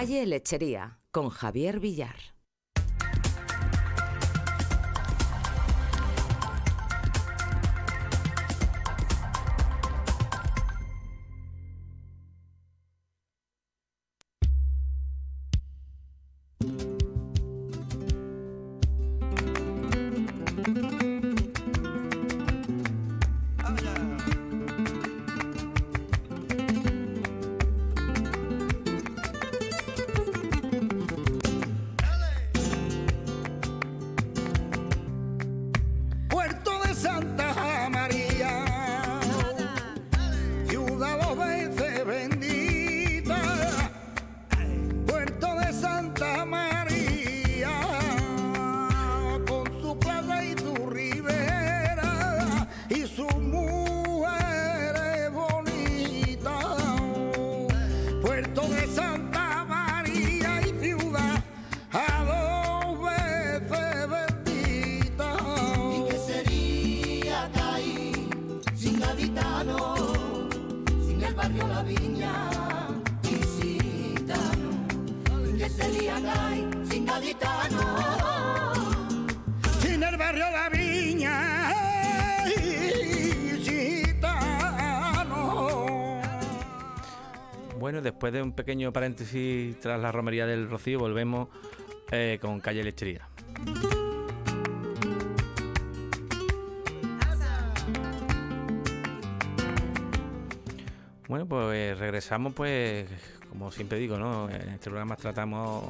calle Lechería con Javier Villar. de un pequeño paréntesis tras la romería del Rocío, volvemos eh, con Calle Lechería. Bueno, pues eh, regresamos, pues, como siempre digo, ¿no? En este programa tratamos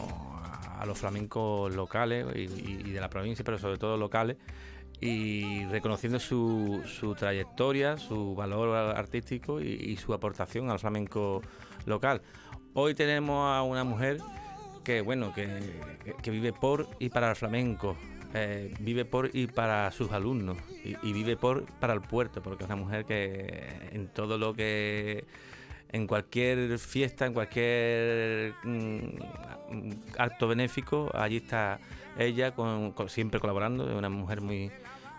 a los flamencos locales y, de la provincia, pero sobre todo locales, y reconociendo su, su trayectoria, su valor artístico y, y, su aportación al flamenco local. Hoy tenemos a una mujer que, bueno, que, vive por y para el flamenco, eh, vive por y para sus alumnos, y, vive por para el puerto, porque es una mujer que en todo lo que. En cualquier fiesta, en cualquier mm, acto benéfico, allí está ella con, siempre colaborando, es una mujer muy,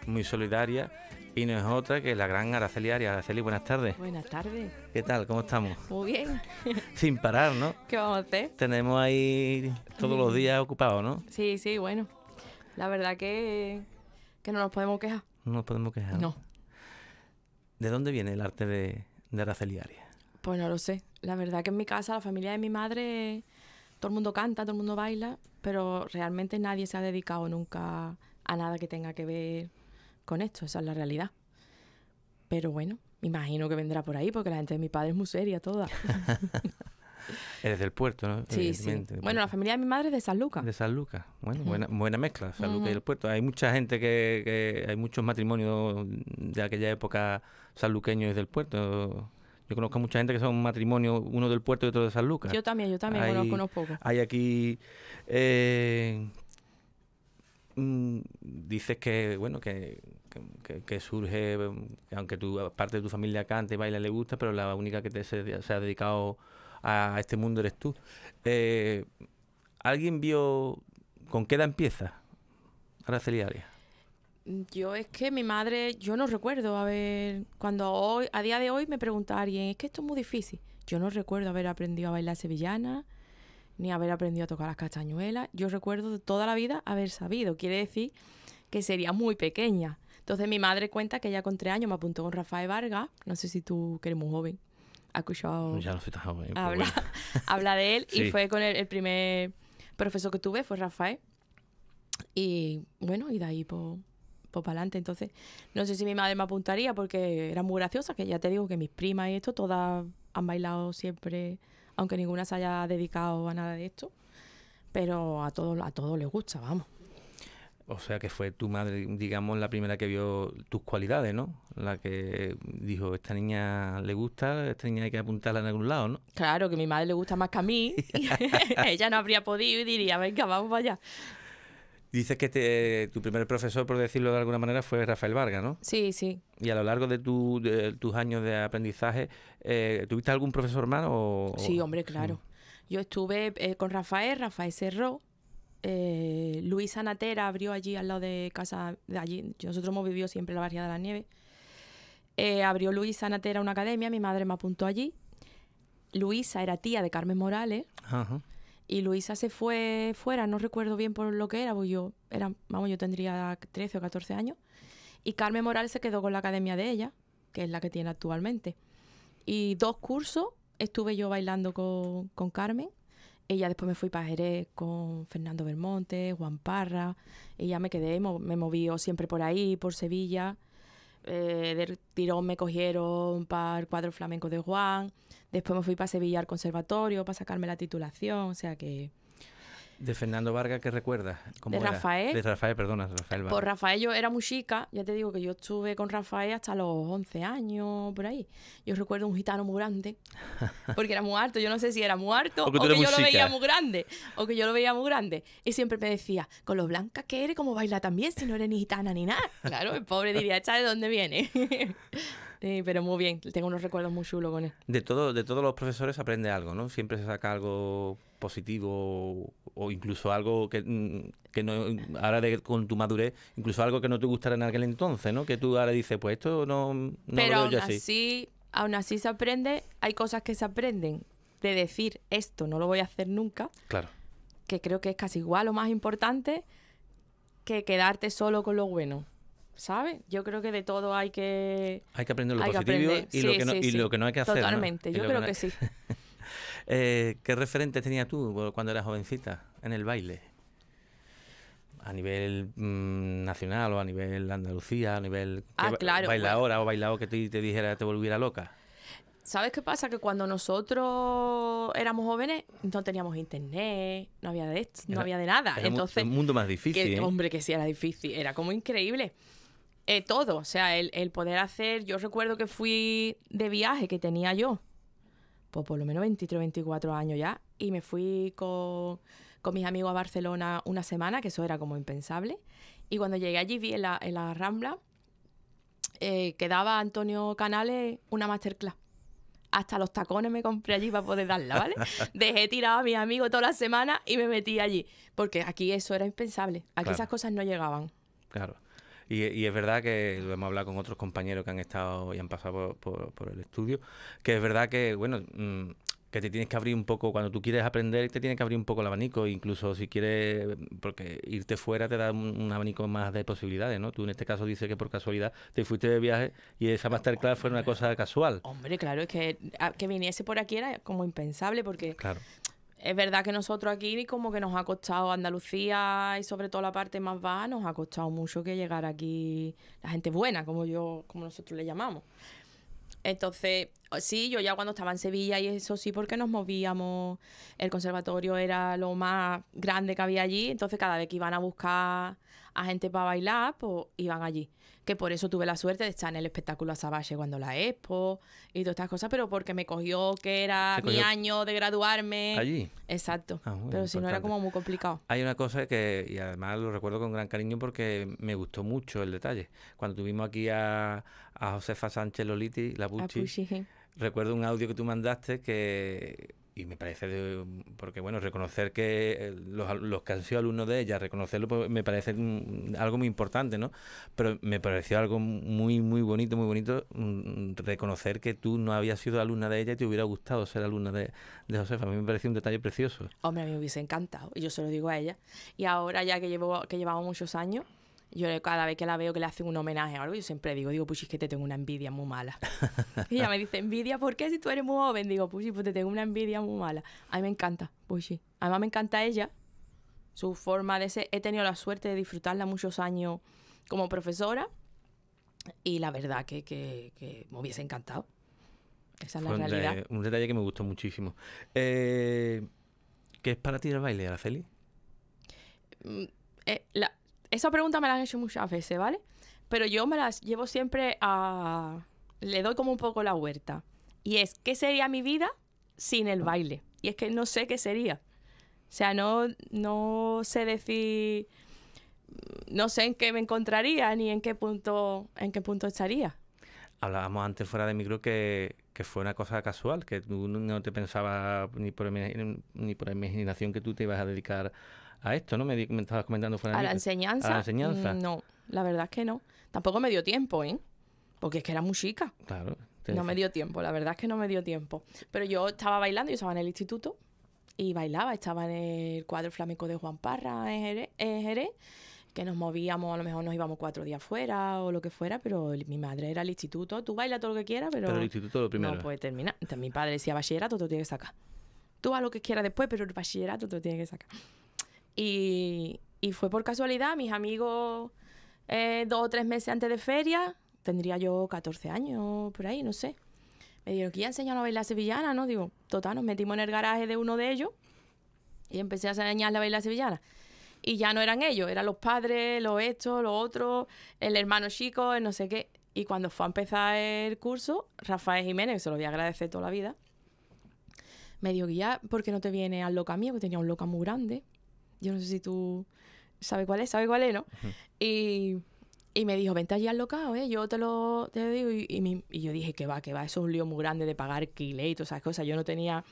muy solidaria y no es otra que la gran Araceli Araceli, buenas tardes. Buenas tardes. ¿Qué tal? ¿Cómo estamos? Muy bien. Sin parar, ¿no? ¿Qué vamos a hacer? Tenemos ahí todos los días ocupados, ¿no? Sí, sí, bueno. La verdad que, no nos podemos quejar. No nos podemos quejar. No. ¿De dónde viene el arte de, de Araceli Pues no lo sé. La verdad que en mi casa, la familia de mi madre, todo el mundo canta, todo el mundo baila, pero realmente nadie se ha dedicado nunca a nada que tenga que ver con esto, esa es la realidad. Pero bueno, imagino que vendrá por ahí porque la gente de mi padre es muy seria toda. Es del puerto, ¿no? Sí, sí. Bueno, la familia de mi madre es de San Lucas. De San Lucas. Bueno, buena, buena mezcla, San Lucas y el puerto. Hay mucha gente que, Hay muchos matrimonios de aquella época sanluqueños del puerto. Yo conozco mucha gente que son matrimonio uno del puerto y otro de San Lucas. Yo también, yo también conozco Hay aquí eh, Mm, dices que, bueno, que, surge, aunque tu, parte de tu familia cante, baila, le gusta, pero la única que te, se, ha dedicado a este mundo eres tú. Eh, ¿Alguien vio con qué edad empieza Araceli Arias? Yo es que mi madre, yo no recuerdo, haber, ver, cuando hoy, a día de hoy me pregunta alguien, es que esto es muy difícil. Yo no recuerdo haber aprendido a bailar sevillana, ni haber aprendido a tocar las castañuelas. Yo recuerdo de toda la vida haber sabido, quiere decir que sería muy pequeña. Entonces mi madre cuenta que ya con tres años me apuntó con Rafael Vargas, no sé si tú que eres muy joven, has escuchado ya no pues habla, de él y fue con el, primer profesor que tuve, fue Rafael. Y bueno, y de ahí por para adelante. Entonces, no sé si mi madre me apuntaría porque era muy graciosa, que ya te digo que mis primas y esto, todas han bailado siempre aunque ninguna se haya dedicado a nada de esto, pero a todos, a todos les gusta, vamos. O sea que fue tu madre, digamos, la primera que vio tus cualidades, ¿no? La que dijo, esta niña le gusta, esta niña hay que apuntarla en algún lado, ¿no? Claro, que mi madre le gusta más que a mí. ella no habría podido y diría, venga, vamos para allá. Dices que tu primer profesor, por decirlo de alguna manera, fue Rafael Vargas, ¿no? Sí, sí. Y a lo largo de, tus años de aprendizaje, eh, ¿tuviste algún profesor más? sí, hombre, claro. Yo estuve eh, con Rafael, Rafael cerró. Luisa eh, Luis Anatera abrió allí al lado de casa de allí. Nosotros hemos vivido siempre en la barriada de la nieve. abrió Luisa Anatera una academia, mi madre me apuntó allí. Luisa era tía de Carmen Morales. Ajá y Luisa se fue fuera, no recuerdo bien por lo que era, pues yo era, vamos, yo tendría 13 o 14 años. Y Carmen Morales se quedó con la academia de ella, que es la que tiene actualmente. Y dos cursos estuve yo bailando con, con Carmen. Ella después me fui para Jerez con Fernando Belmonte, Juan Parra. Ella me quedé, me movió siempre por ahí, por Sevilla eh, del tirón me cogieron un par cuadro flamenco de Juan, después me fui para Sevilla al conservatorio para sacarme la titulación, o sea que de Fernando Vargas, ¿qué recuerdas? de Rafael. De Rafael, perdona, Rafael Vargas. Pues Rafael, yo era muy chica, ya te digo que yo estuve con Rafael hasta los 11 años, por ahí. Yo recuerdo un gitano muy grande, porque era muy alto, yo no sé si era muy alto o, que, yo lo veía muy grande, o que yo lo veía muy grande. Y siempre me decía, con lo blanca que eres, como baila también, si no eres ni gitana ni nada. Claro, el pobre diría, ¿esta de dónde viene? Eh, pero muy bien, tengo unos recuerdos muy chulos con él. De, todo, de todos los profesores aprende algo, ¿no? Siempre se saca algo positivo o incluso algo que, mm, que no, ahora de, con tu madurez, incluso algo que no te gustara en aquel entonces, ¿no? Que tú ahora dices, pues esto no, Pero lo yo aún así. Aún así se aprende, hay cosas que se aprenden de decir esto no lo voy a hacer nunca. Claro. Que creo que es casi igual o más importante que quedarte solo con lo bueno. ¿sabes? Yo creo que de todo hay que... Hay que aprender lo positivo y, lo que no, hay que hacer. Totalmente, yo creo que sí. Eh, ¿Qué referente tenías tú cuando eras jovencita en el baile? A nivel mm, nacional o a nivel Andalucía, a nivel ah, bailadora o bailador que te, dijera te volviera loca. ¿Sabes qué pasa? Que cuando nosotros éramos jóvenes no teníamos internet, no había de esto, no había de nada. Era Entonces, un mundo más difícil. ¿eh? Hombre, que sí era difícil. Era como increíble. Eh, todo, o sea, el poder hacer. Yo recuerdo que fui de viaje que tenía yo pues por lo menos 23, 24 años ya, y me fui con, mis amigos a Barcelona una semana, que eso era como impensable, y cuando llegué allí vi en la, la Rambla eh, que daba Antonio Canales una masterclass. Hasta los tacones me compré allí para poder darla, ¿vale? Dejé tirado a mis amigos toda la semana y me metí allí, porque aquí eso era impensable, aquí esas cosas no llegaban. Claro. Y, es verdad que lo hemos hablado con otros compañeros que han estado y han pasado por, el estudio, que es verdad que, bueno, mm, que te tienes que abrir un poco, cuando tú quieres aprender, te tienes que abrir un poco el abanico, incluso si quieres, porque irte fuera te da un, abanico más de posibilidades, ¿no? Tú en este caso dices que por casualidad te fuiste de viaje y esa masterclass fue una cosa casual. Hombre, claro, es que ah, que viniese por aquí era como impensable porque claro es verdad que nosotros aquí como que nos ha costado Andalucía y sobre todo la parte más baja, nos ha costado mucho que llegar aquí la gente buena, como yo, como nosotros le llamamos. Entonces, sí, yo ya cuando estaba en Sevilla y eso sí, porque nos movíamos, el conservatorio era lo más grande que había allí, entonces cada vez que iban a buscar a gente para bailar, pues iban allí por eso tuve la suerte de estar en el espectáculo a Azabache cuando la expo y todas estas cosas, pero porque me cogió que era mi año de graduarme. Allí. Exacto. Ah, pero si no era como muy complicado. Hay una cosa que, y además lo recuerdo con gran cariño porque me gustó mucho el detalle. Cuando tuvimos aquí a, Josefa Sánchez Loliti, la recuerdo un audio que tú mandaste que y me parece, porque bueno, reconocer que eh, los, los, que han sido alumnos de ella, reconocerlo pues, me parece mm, algo muy importante, ¿no? Pero me pareció algo muy, muy bonito, muy bonito mm, mm, reconocer que tú no habías sido alumna de ella y te hubiera gustado ser alumna de, de Josefa. A mí me pareció un detalle precioso. Hombre, a mí me hubiese encantado, y yo se lo digo a ella. Y ahora ya que, llevo, que llevamos muchos años, yo cada vez que la veo que le hacen un homenaje o algo, yo siempre digo, digo, Puchi, es que te tengo una envidia muy mala. y ella me dice, ¿envidia por qué si tú eres muy joven? Digo, sí pues te tengo una envidia muy mala. A mí me encanta, Puchi. Además me encanta ella, su forma de ser. He tenido la suerte de disfrutarla muchos años como profesora y la verdad que, me hubiese encantado. Esa es la realidad. un detalle que me gustó muchísimo. Eh, ¿Qué es para ti el baile, Araceli? Mm, eh, la, esa pregunta me la han hecho muchas veces, ¿vale? Pero yo me las llevo siempre a... Le doy como un poco la vuelta. Y es, ¿qué sería mi vida sin el baile? Y es que no sé qué sería. O sea, no, no sé decir, no sé en qué me encontraría ni en qué punto, en qué punto estaría. Hablábamos antes fuera de micro que, que fue una cosa casual, que tú no te pensabas ni por, ni por imaginación que tú te ibas a dedicar a esto, ¿no? Me, estabas comentando fuera ¿A la enseñanza? ¿A la enseñanza? Mm, no, la verdad es que no. Tampoco me dio tiempo, ¿eh? Porque es que era muy chica. Claro. No me dio tiempo, la verdad es que no me dio tiempo. Pero yo estaba bailando, yo estaba en el instituto y bailaba. Estaba en el cuadro flamenco de Juan Parra en Jerez, que nos movíamos, a lo mejor nos íbamos cuatro días fuera o lo que fuera, pero mi madre era el instituto. Tú baila todo lo que quieras, pero. Pero el instituto lo primero. No puede terminar. mi padre decía bachillerato, tú lo tienes que sacar. Tú haz lo que quieras después, pero el bachillerato tú tiene tienes que sacar. Y, fue por casualidad, mis amigos, eh, dos o tres meses antes de feria, tendría yo 14 años, por ahí, no sé. Me dijeron, ya enseñaron a bailar sevillana? ¿no? Digo, total, nos metimos en el garaje de uno de ellos y empecé a enseñar la baila sevillana. Y ya no eran ellos, eran los padres, los estos, los otros, el hermano chico, el no sé qué. Y cuando fue a empezar el curso, Rafael Jiménez, que se lo voy a agradecer toda la vida, me dijo, guía, ¿por qué no te viene al loca mío? Que tenía un loca muy grande. Yo no sé si tú sabes cuál es, sabes cuál es, ¿no? Y me dijo, vente allí al local, ¿eh? yo te lo, digo. Y, y, yo dije, que va, que va, eso es un lío muy grande de pagar kile y todas esas cosas. Yo no tenía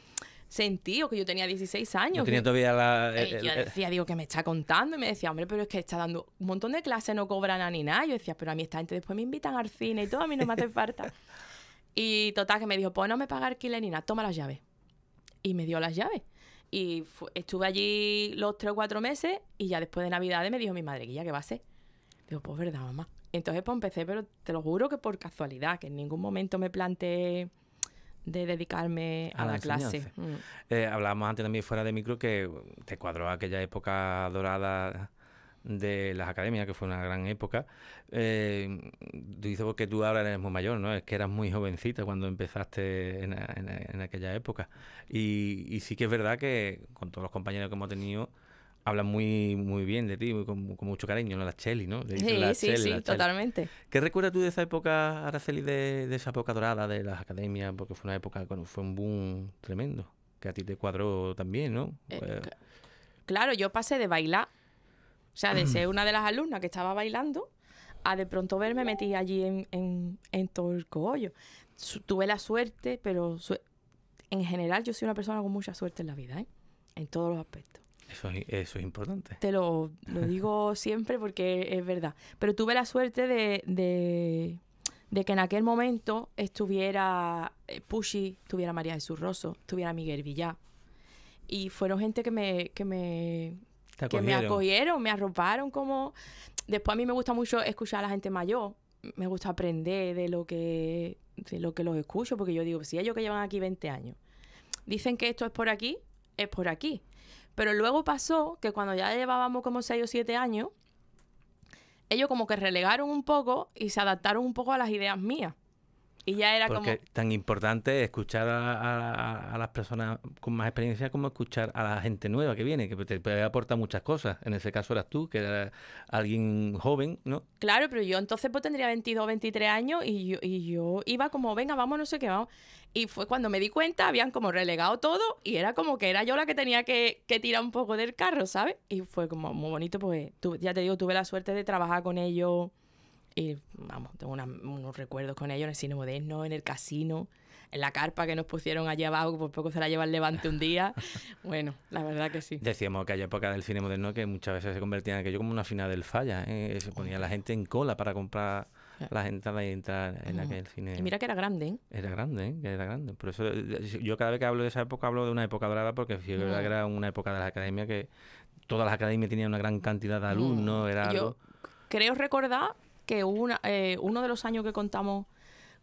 sentido, que yo tenía 16 años. tenía todavía la... Eh, yo eh, eh. decía, digo, que me está contando. Y me decía, hombre, pero es que está dando un montón de clases, no cobran a ni nada. Yo decía, pero a mí esta gente después me invitan al cine y todo, a mí no me hace falta. Y total, que me dijo, pues no me pagar kile ni nada, toma las llaves. Y me dio las llaves. Y estuve allí los tres o cuatro meses y ya después de Navidades me dijo mi madre, Guilla, ¿qué va a ser? Digo, pues verdad, mamá. Entonces pues empecé, pero te lo juro que por casualidad, que en ningún momento me planteé de dedicarme a, la, clase. Mm. Eh, hablábamos antes también fuera de micro que te cuadró aquella época dorada de las academias, que fue una gran época. Eh, tú dices porque pues, tú ahora eres muy mayor, ¿no? Es que eras muy jovencita cuando empezaste en, aquella época. Y, sí que es verdad que con todos los compañeros que hemos tenido, hablan muy, muy bien de ti, con, mucho cariño, ¿no? Las Cheli, ¿no? sí, sí, sí, totalmente. ¿Qué recuerdas tú de esa época, Araceli, de, esa época dorada de las academias? Porque fue una época, cuando fue un boom tremendo, que a ti te cuadró también, ¿no? Eh, pues claro, yo pasé de bailar sea, de ser una de las alumnas que estaba bailando a de pronto verme metí allí en, todo el cogollo. tuve la suerte, pero en general yo soy una persona con mucha suerte en la vida, ¿eh? en todos los aspectos. Eso, es importante. Te lo, lo digo siempre porque es verdad. Pero tuve la suerte de, que en aquel momento estuviera eh, Pushy, estuviera María Jesús Rosso, estuviera Miguel Villar. Y fueron gente que me, que me que me acogieron, me arroparon como... Después a mí me gusta mucho escuchar a la gente mayor, me gusta aprender de lo que, de lo que los escucho, porque yo digo, si ellos que llevan aquí 20 años dicen que esto es por aquí, es por aquí. Pero luego pasó que cuando ya llevábamos como 6 o 7 años, ellos como que relegaron un poco y se adaptaron un poco a las ideas mías. Y ya era Porque como... tan importante escuchar a, las personas con más experiencia como escuchar a la gente nueva que viene, que te puede aportar muchas cosas. En ese caso eras tú, que era alguien joven, ¿no? Claro, pero yo entonces pues tendría 22, 23 años y yo, y yo iba como, venga, vamos, no sé qué, vamos. Y fue cuando me di cuenta, habían como relegado todo y era como que era yo la que tenía que, tirar un poco del carro, ¿sabes? Y fue como muy bonito, pues tú, ya te digo, tuve la suerte de trabajar con ellos y vamos, tengo unos recuerdos con ellos en el cine moderno, en el casino, en la carpa que nos pusieron allá abajo, que por poco se la lleva el levante un día. Bueno, la verdad que sí. Decíamos que hay época del cine moderno que muchas veces se convertía en aquello como una final del falla. ¿eh? eh se ponía la gente en cola para comprar las entradas y entrar en aquel cine. Y mira que era grande, ¿eh? Era grande, ¿eh? Era grande. Por eso eh, yo cada vez que hablo de esa época hablo de una época dorada porque era una época de las academias que todas las academias tenían una gran cantidad de mm. alumnos. Era yo creo recordar que eh, uno de los años que contamos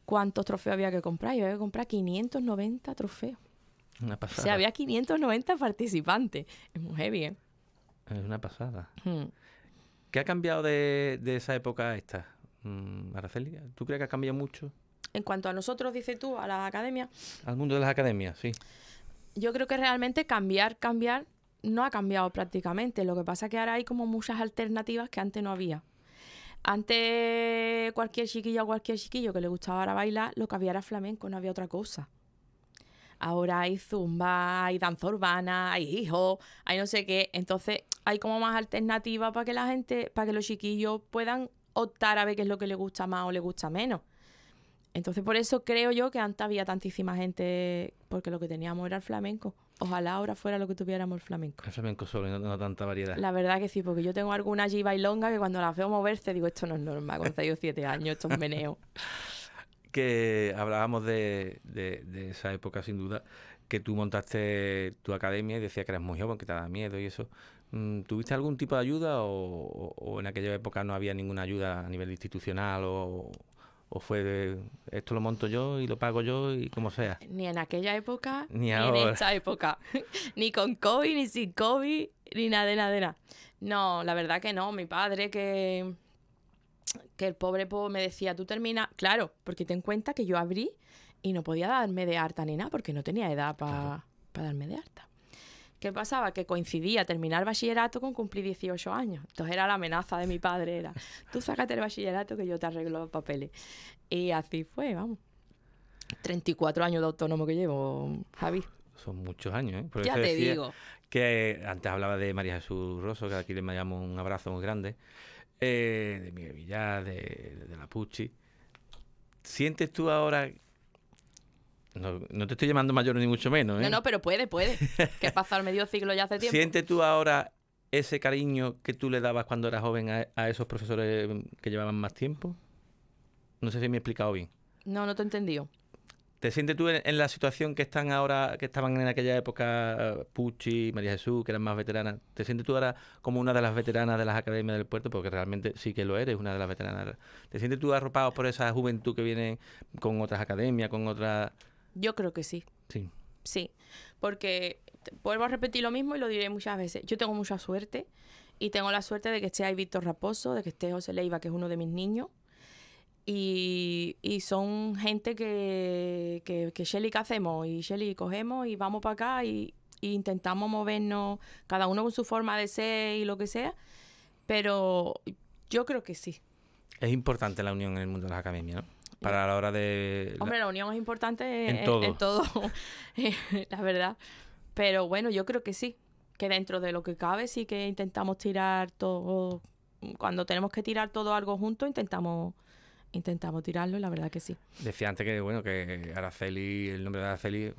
cuántos trofeos había que comprar, yo había que comprar 590 trofeos. Una pasada. O sea, había 590 participantes. Es muy heavy, ¿eh? Es una pasada. Hmm. ¿Qué ha cambiado de, esa época a esta, mm, Araceli? ¿Tú crees que ha cambiado mucho? En cuanto a nosotros, dices tú, a las academias. Al mundo de las academias, sí. Yo creo que realmente cambiar, cambiar, no ha cambiado prácticamente. Lo que pasa es que ahora hay como muchas alternativas que antes no había. Antes cualquier chiquillo o cualquier chiquillo que le gustaba ahora bailar, lo que había era flamenco, no había otra cosa. Ahora hay zumba, hay danza urbana, hay hijo, hay no sé qué. Entonces hay como más alternativas para que la gente, para que los chiquillos puedan optar a ver qué es lo que le gusta más o le gusta menos. Entonces por eso creo yo que antes había tantísima gente, porque lo que teníamos era el flamenco ojalá ahora fuera lo que tuviéramos el flamenco. El flamenco solo, no, tanta variedad. La verdad que sí, porque yo tengo alguna y longa que cuando la veo moverse digo, esto no es normal, con 6 o 7 años, esto es meneo. que hablábamos de, esa época sin duda, que tú montaste tu academia y decías que eras muy joven, que te daba miedo y eso. Mm, ¿Tuviste algún tipo de ayuda o en aquella época no había ninguna ayuda a nivel institucional o...? o fue de esto lo monto yo y lo pago yo y como sea. Ni en aquella época, ni, ahora. en esta época. ni con COVID, ni sin COVID, ni nada de nada nada. No, la verdad que no. Mi padre que, que el pobre pobre pues, me decía, tú termina. Claro, porque ten cuenta que yo abrí y no podía darme de harta ni nada porque no tenía edad para darme de harta. ¿Qué pasaba? Que coincidía terminar bachillerato con cumplir 18 años. Entonces era la amenaza de mi padre, era, tú sácate el bachillerato que yo te arreglo los papeles. Y así fue, vamos. 34 años de autónomo que llevo, Javi. Son muchos años, ¿eh? ya te digo. Que antes hablaba de María Jesús Rosso, que aquí le mandamos un abrazo muy grande, eh, de Miguel Villar, de, de, la Pucci. ¿Sientes tú ahora no, no, te estoy llamando mayor ni mucho menos. ¿eh? No, no, pero puede, puede. Que pasado medio ciclo ya hace tiempo. ¿Sientes tú ahora ese cariño que tú le dabas cuando eras joven a, esos profesores que llevaban más tiempo? No sé si me he explicado bien. No, no te he entendido. ¿Te sientes tú en, la situación que están ahora, que estaban en aquella época eh, Pucci, María Jesús, que eran más veteranas? ¿Te sientes tú ahora como una de las veteranas de las academias del puerto? Porque realmente sí que lo eres, una de las veteranas. ¿Te sientes tú arropado por esa juventud que viene con otras academias, con otras... Yo creo que sí. Sí. Sí, porque vuelvo a repetir lo mismo y lo diré muchas veces. Yo tengo mucha suerte y tengo la suerte de que esté ahí Víctor Raposo, de que esté José Leiva, que es uno de mis niños. Y, son gente que, que, que Shelly, hacemos? Y Shelly, cogemos y vamos para acá y, intentamos movernos, cada uno con su forma de ser y lo que sea. Pero yo creo que sí. Es importante la unión en el mundo de la academia, ¿no? para la hora de... Hombre, la unión es importante en, todo, todo eh, la verdad. Pero bueno, yo creo que sí, que dentro de lo que cabe sí que intentamos tirar todo, cuando tenemos que tirar todo algo junto, intentamos intentamos tirarlo, la verdad que sí. Decía antes que, bueno, que Araceli, el nombre de Araceli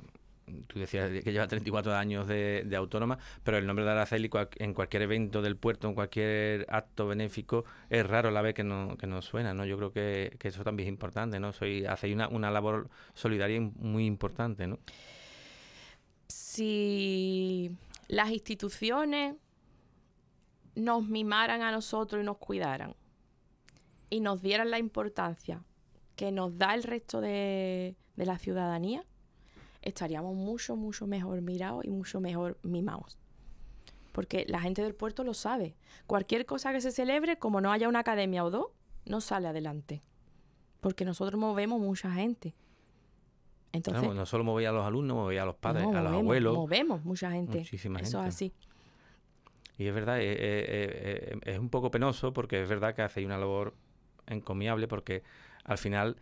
tú decías que lleva 34 años de, autónoma, pero el nombre de Araceli en cualquier evento del puerto, en cualquier acto benéfico, es raro la vez que no, que no suena, ¿no? Yo creo que, eso también es importante, ¿no? Soy, hacéis una, labor solidaria muy importante, ¿no? Si las instituciones nos mimaran a nosotros y nos cuidaran y nos dieran la importancia que nos da el resto de la ciudadanía, estaríamos mucho, mucho mejor mirados y mucho mejor mimados. Porque la gente del puerto lo sabe. Cualquier cosa que se celebre, como no haya una academia o dos, no sale adelante. Porque nosotros movemos mucha gente. Entonces, no, no solo movía a los alumnos, movía a los padres, a los abuelos. Movemos mucha gente. Muchísima Eso es así. Y es verdad, es, eh, eh, eh, es un poco penoso porque es verdad que hacéis una labor encomiable porque al final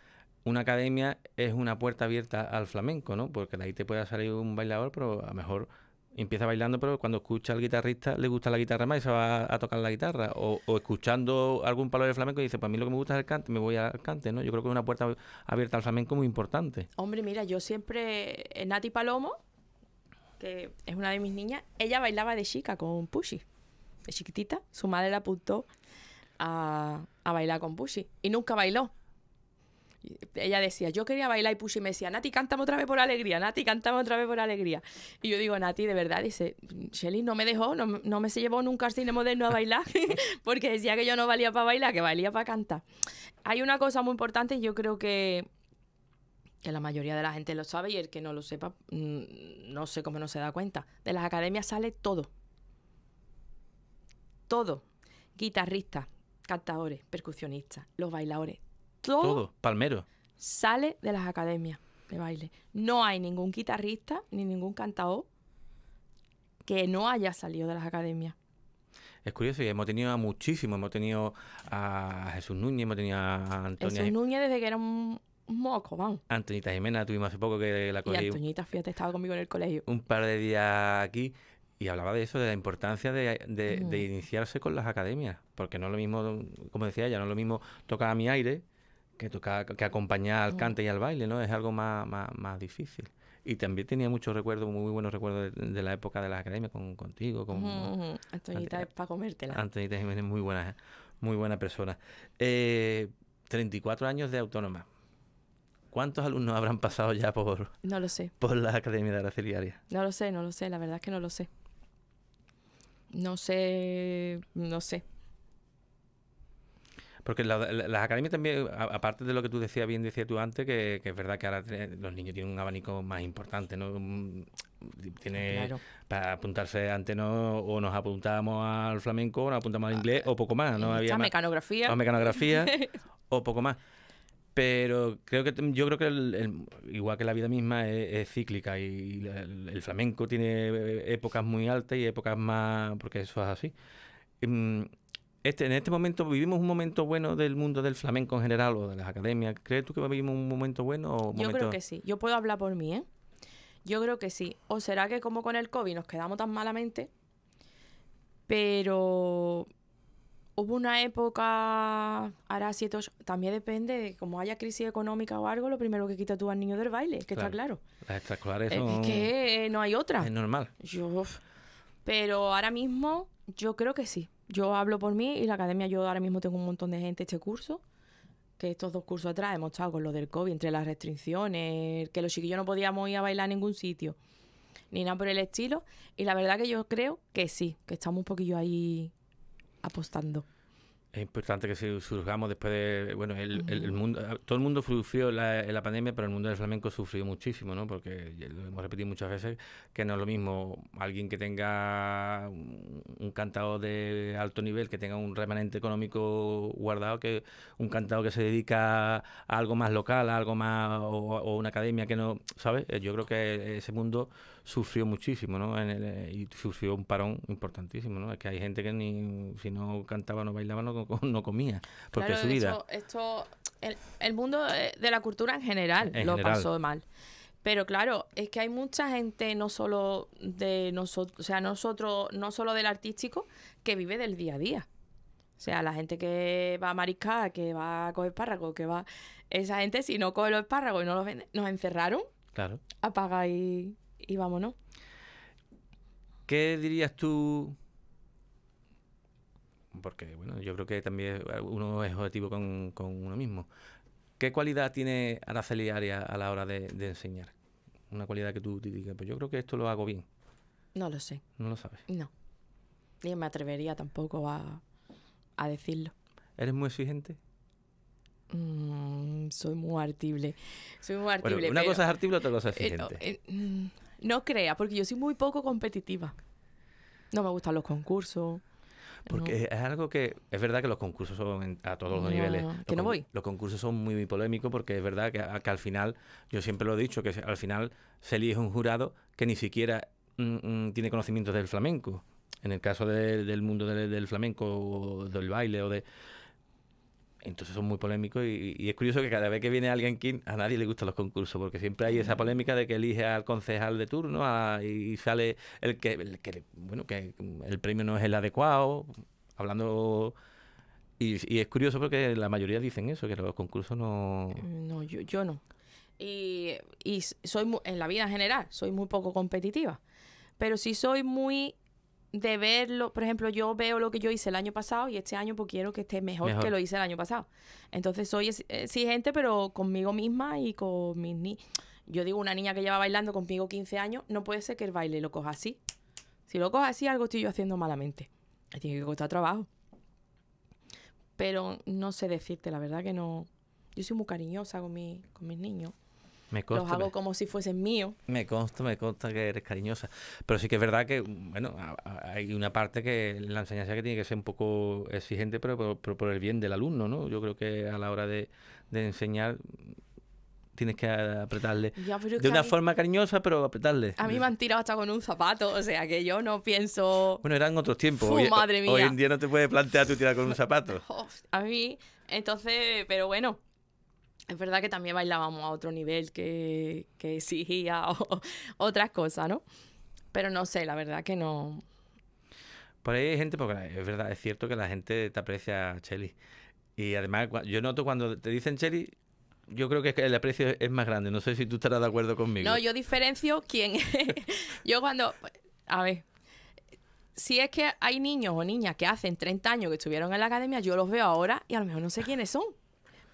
una academia es una puerta abierta al flamenco, ¿no? Porque de ahí te puede salir un bailador, pero a lo mejor empieza bailando, pero cuando escucha al guitarrista le gusta la guitarra más y se va a tocar la guitarra. O, o escuchando algún palo de flamenco y dice, para pues mí lo que me gusta es el cante, me voy al cante, ¿no? Yo creo que es una puerta abierta al flamenco muy importante. Hombre, mira, yo siempre, eh, Nati Palomo, que es una de mis niñas, ella bailaba de chica con Pushy. De chiquitita, su madre la apuntó a, a bailar con Pushy y nunca bailó ella decía, yo quería bailar y y me decía, Nati, cántame otra vez por alegría, Nati, cántame otra vez por alegría. Y yo digo, Nati, de verdad, dice, Shelly no me dejó, no, me se llevó nunca al cine moderno a bailar, porque decía que yo no valía para bailar, que valía para cantar. Hay una cosa muy importante, yo creo que, que la mayoría de la gente lo sabe y el que no lo sepa, mm, no sé cómo no se da cuenta. De las academias sale todo. Todo. Guitarristas, cantadores, percusionistas, los bailadores, todo, Palmero. sale de las academias de baile. No hay ningún guitarrista ni ningún cantador que no haya salido de las academias. Es curioso, y hemos tenido a muchísimos. Hemos tenido a Jesús Núñez, hemos tenido a Antonia. Jesús Núñez desde que era un moco, vamos. Antonita Jimena, tuvimos hace poco que la Antonita, fíjate, estaba conmigo en el colegio. Un par de días aquí y hablaba de eso, de la importancia de, de mm. iniciarse con las academias. Porque no es lo mismo, como decía ella, no es lo mismo tocar a mi aire que, que acompañar al mm. cante y al baile, ¿no? Es algo más, difícil. Y también tenía muchos recuerdos, muy buenos recuerdos de, la época de la academia contigo. Con, Antonita es para comértela. Antonita Jiménez, muy buena, muy buena persona. 34 eh, años de autónoma. ¿Cuántos alumnos habrán pasado ya por, no lo sé. por la Academia de Araceli No lo sé, no lo sé, la verdad es que no lo sé. No sé, no sé. Porque las academias también, aparte de lo que tú decías, bien decías tú antes, que, es verdad que ahora los niños tienen un abanico más importante, ¿no? Tiene, Para apuntarse antes, ¿no? O nos apuntábamos al flamenco, o nos apuntábamos al ah, inglés, o poco más, ¿no? Eh, Había mecanografía. o mecanografía, o poco más pero creo que yo creo que igual que la vida misma es, cíclica y el, el, flamenco tiene épocas muy altas y épocas más porque eso es así mm, este, en este momento vivimos un momento bueno del mundo del flamenco en general o de las academias. ¿Crees tú que vivimos un momento bueno? O Yo creo que sí. Yo puedo hablar por mí, ¿eh? Yo creo que sí. ¿O será que como con el COVID nos quedamos tan malamente? Pero hubo una época, ahora siete, también depende, de como haya crisis económica o algo, lo primero que quita tú al niño del baile, que claro. está claro. Las eh, que eh, no hay otra. Es normal. Yo... Pero ahora mismo yo creo que sí. Yo hablo por mí y la academia, yo ahora mismo tengo un montón de gente este curso, que estos dos cursos atrás hemos estado con lo del COVID, entre las restricciones, que los chiquillos no podíamos ir a bailar a ningún sitio, ni nada por el estilo. Y la verdad que yo creo que sí, que estamos un poquillo ahí apostando es importante que surgamos después de. Bueno, el, mundo, todo el mundo sufrió la, la, pandemia, pero el mundo del flamenco sufrió muchísimo, ¿no? Porque lo hemos repetido muchas veces que no es lo mismo alguien que tenga un, cantado de alto nivel, que tenga un remanente económico guardado, que un cantado que se dedica a algo más local, a algo más. o una academia que no. ¿Sabes? Eh, yo creo que ese mundo sufrió muchísimo, ¿no? En el, eh, y sufrió un parón importantísimo, ¿no? Es que hay gente que ni si no cantaba, no bailaba, no, comía, porque su vida... esto, el, mundo eh, de la cultura en general lo pasó mal. Pero claro, es que hay mucha gente, no solo de nosotros, o sea, nosotros, no solo del artístico, que vive del día a día. O sea, la gente que va a mariscar, que va a coger espárragos, que va. Esa gente, si no coge los espárragos y no los vende, nos encerraron. Claro. Apaga y y vámonos. ¿Qué dirías tú? Porque, bueno, yo creo que también uno es objetivo con, uno mismo. ¿Qué cualidad tiene Araceli Arias a la hora de, enseñar? Una cualidad que tú digas, pues yo creo que esto lo hago bien. No lo sé. No lo sabes. No. Ni me atrevería tampoco a, decirlo. ¿Eres muy exigente? Mm, soy muy artible. Soy muy artible. una cosa es artible, otra cosa es eh, exigente. Eh, mm, no crea, porque yo soy muy poco competitiva. No me gustan los concursos. Porque es algo que es verdad que los concursos son a todos los niveles. Los que no voy. Los concursos son muy, polémicos porque es verdad que, al final, yo siempre lo he dicho, que al final se elige un jurado que ni siquiera mm, mm, tiene conocimientos del flamenco. En el caso del mundo del, del flamenco o del baile o de entonces son muy polémicos y, es curioso que cada vez que viene alguien King, a nadie le gustan los concursos, porque siempre hay esa polémica de que elige al concejal de turno y sale el que, el bueno, que el premio no es el adecuado, hablando... Y, es curioso porque la mayoría dicen eso, que los concursos no... Mm, no, yo, yo no. Y, y soy en la vida general, soy muy poco competitiva, pero sí soy muy de verlo, por ejemplo, yo veo lo que yo hice el año pasado y este año pues quiero que esté mejor, que lo hice el año pasado. Entonces soy exigente, pero conmigo misma y con mis ni Yo digo, una niña que lleva bailando conmigo 15 años, no puede ser que el baile lo coja así. Si lo coja así, algo estoy yo haciendo malamente. tiene que costar trabajo. Pero no sé decirte, la verdad que no. Yo soy muy cariñosa con, mi, con mis niños. Me los hago como si fuesen míos. Me consta, me consta que eres cariñosa. Pero sí que es verdad que, bueno, hay una parte que la enseñanza que tiene que ser un poco exigente, pero, por el bien del alumno, ¿no? Yo creo que a la hora de, de enseñar tienes que apretarle. de una forma cariñosa, pero apretarle. A mí me han tirado hasta con un zapato, o sea que yo no pienso. Bueno, eran otros tiempos. madre mía. hoy en día no te puedes plantear tú tirar con un zapato. a mí, entonces, pero bueno, es verdad que también bailábamos a otro nivel que, que exigía otras cosas, ¿no? Pero no sé, la verdad que no. Por ahí hay gente, porque es verdad, es cierto que la gente te aprecia Chelly. Y además, yo noto cuando te dicen Chelly, yo creo que el aprecio es más grande. No sé si tú estarás de acuerdo conmigo. No, yo diferencio quién es. yo cuando. A ver. Si es que hay niños o niñas que hacen 30 años que estuvieron en la academia, yo los veo ahora y a lo mejor no sé quiénes son.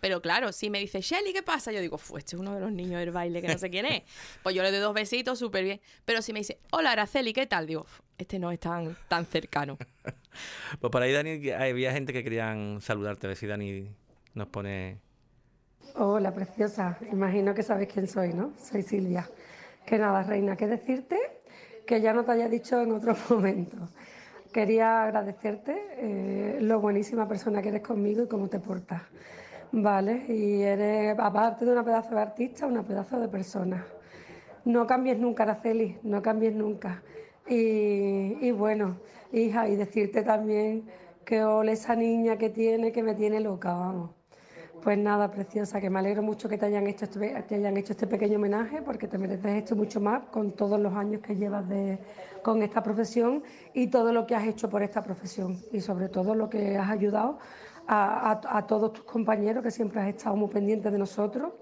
Pero claro, si me dice, Shelly, ¿qué pasa? Yo digo, este es uno de los niños del baile que no sé quién es. Pues yo le doy dos besitos, súper bien. Pero si me dice, hola Araceli, ¿qué tal? Digo, este no es tan, tan cercano. pues por ahí, Dani, había gente que querían saludarte. A ver si Dani nos pone. Hola, preciosa. Imagino que sabes quién soy, ¿no? Soy Silvia. Que nada, reina, ¿qué decirte? Que ya no te haya dicho en otro momento. Quería agradecerte eh, lo buenísima persona que eres conmigo y cómo te portas. Vale, y eres, aparte de una pedazo de artista, una pedazo de persona. No cambies nunca, Araceli, no cambies nunca. Y, y bueno, hija, y decirte también que ole esa niña que tiene, que me tiene loca, vamos. Pues nada, preciosa, que me alegro mucho que te hayan hecho este, hayan hecho este pequeño homenaje, porque te mereces esto mucho más con todos los años que llevas de, con esta profesión y todo lo que has hecho por esta profesión y sobre todo lo que has ayudado a, todos tus compañeros que siempre has estado muy pendiente de nosotros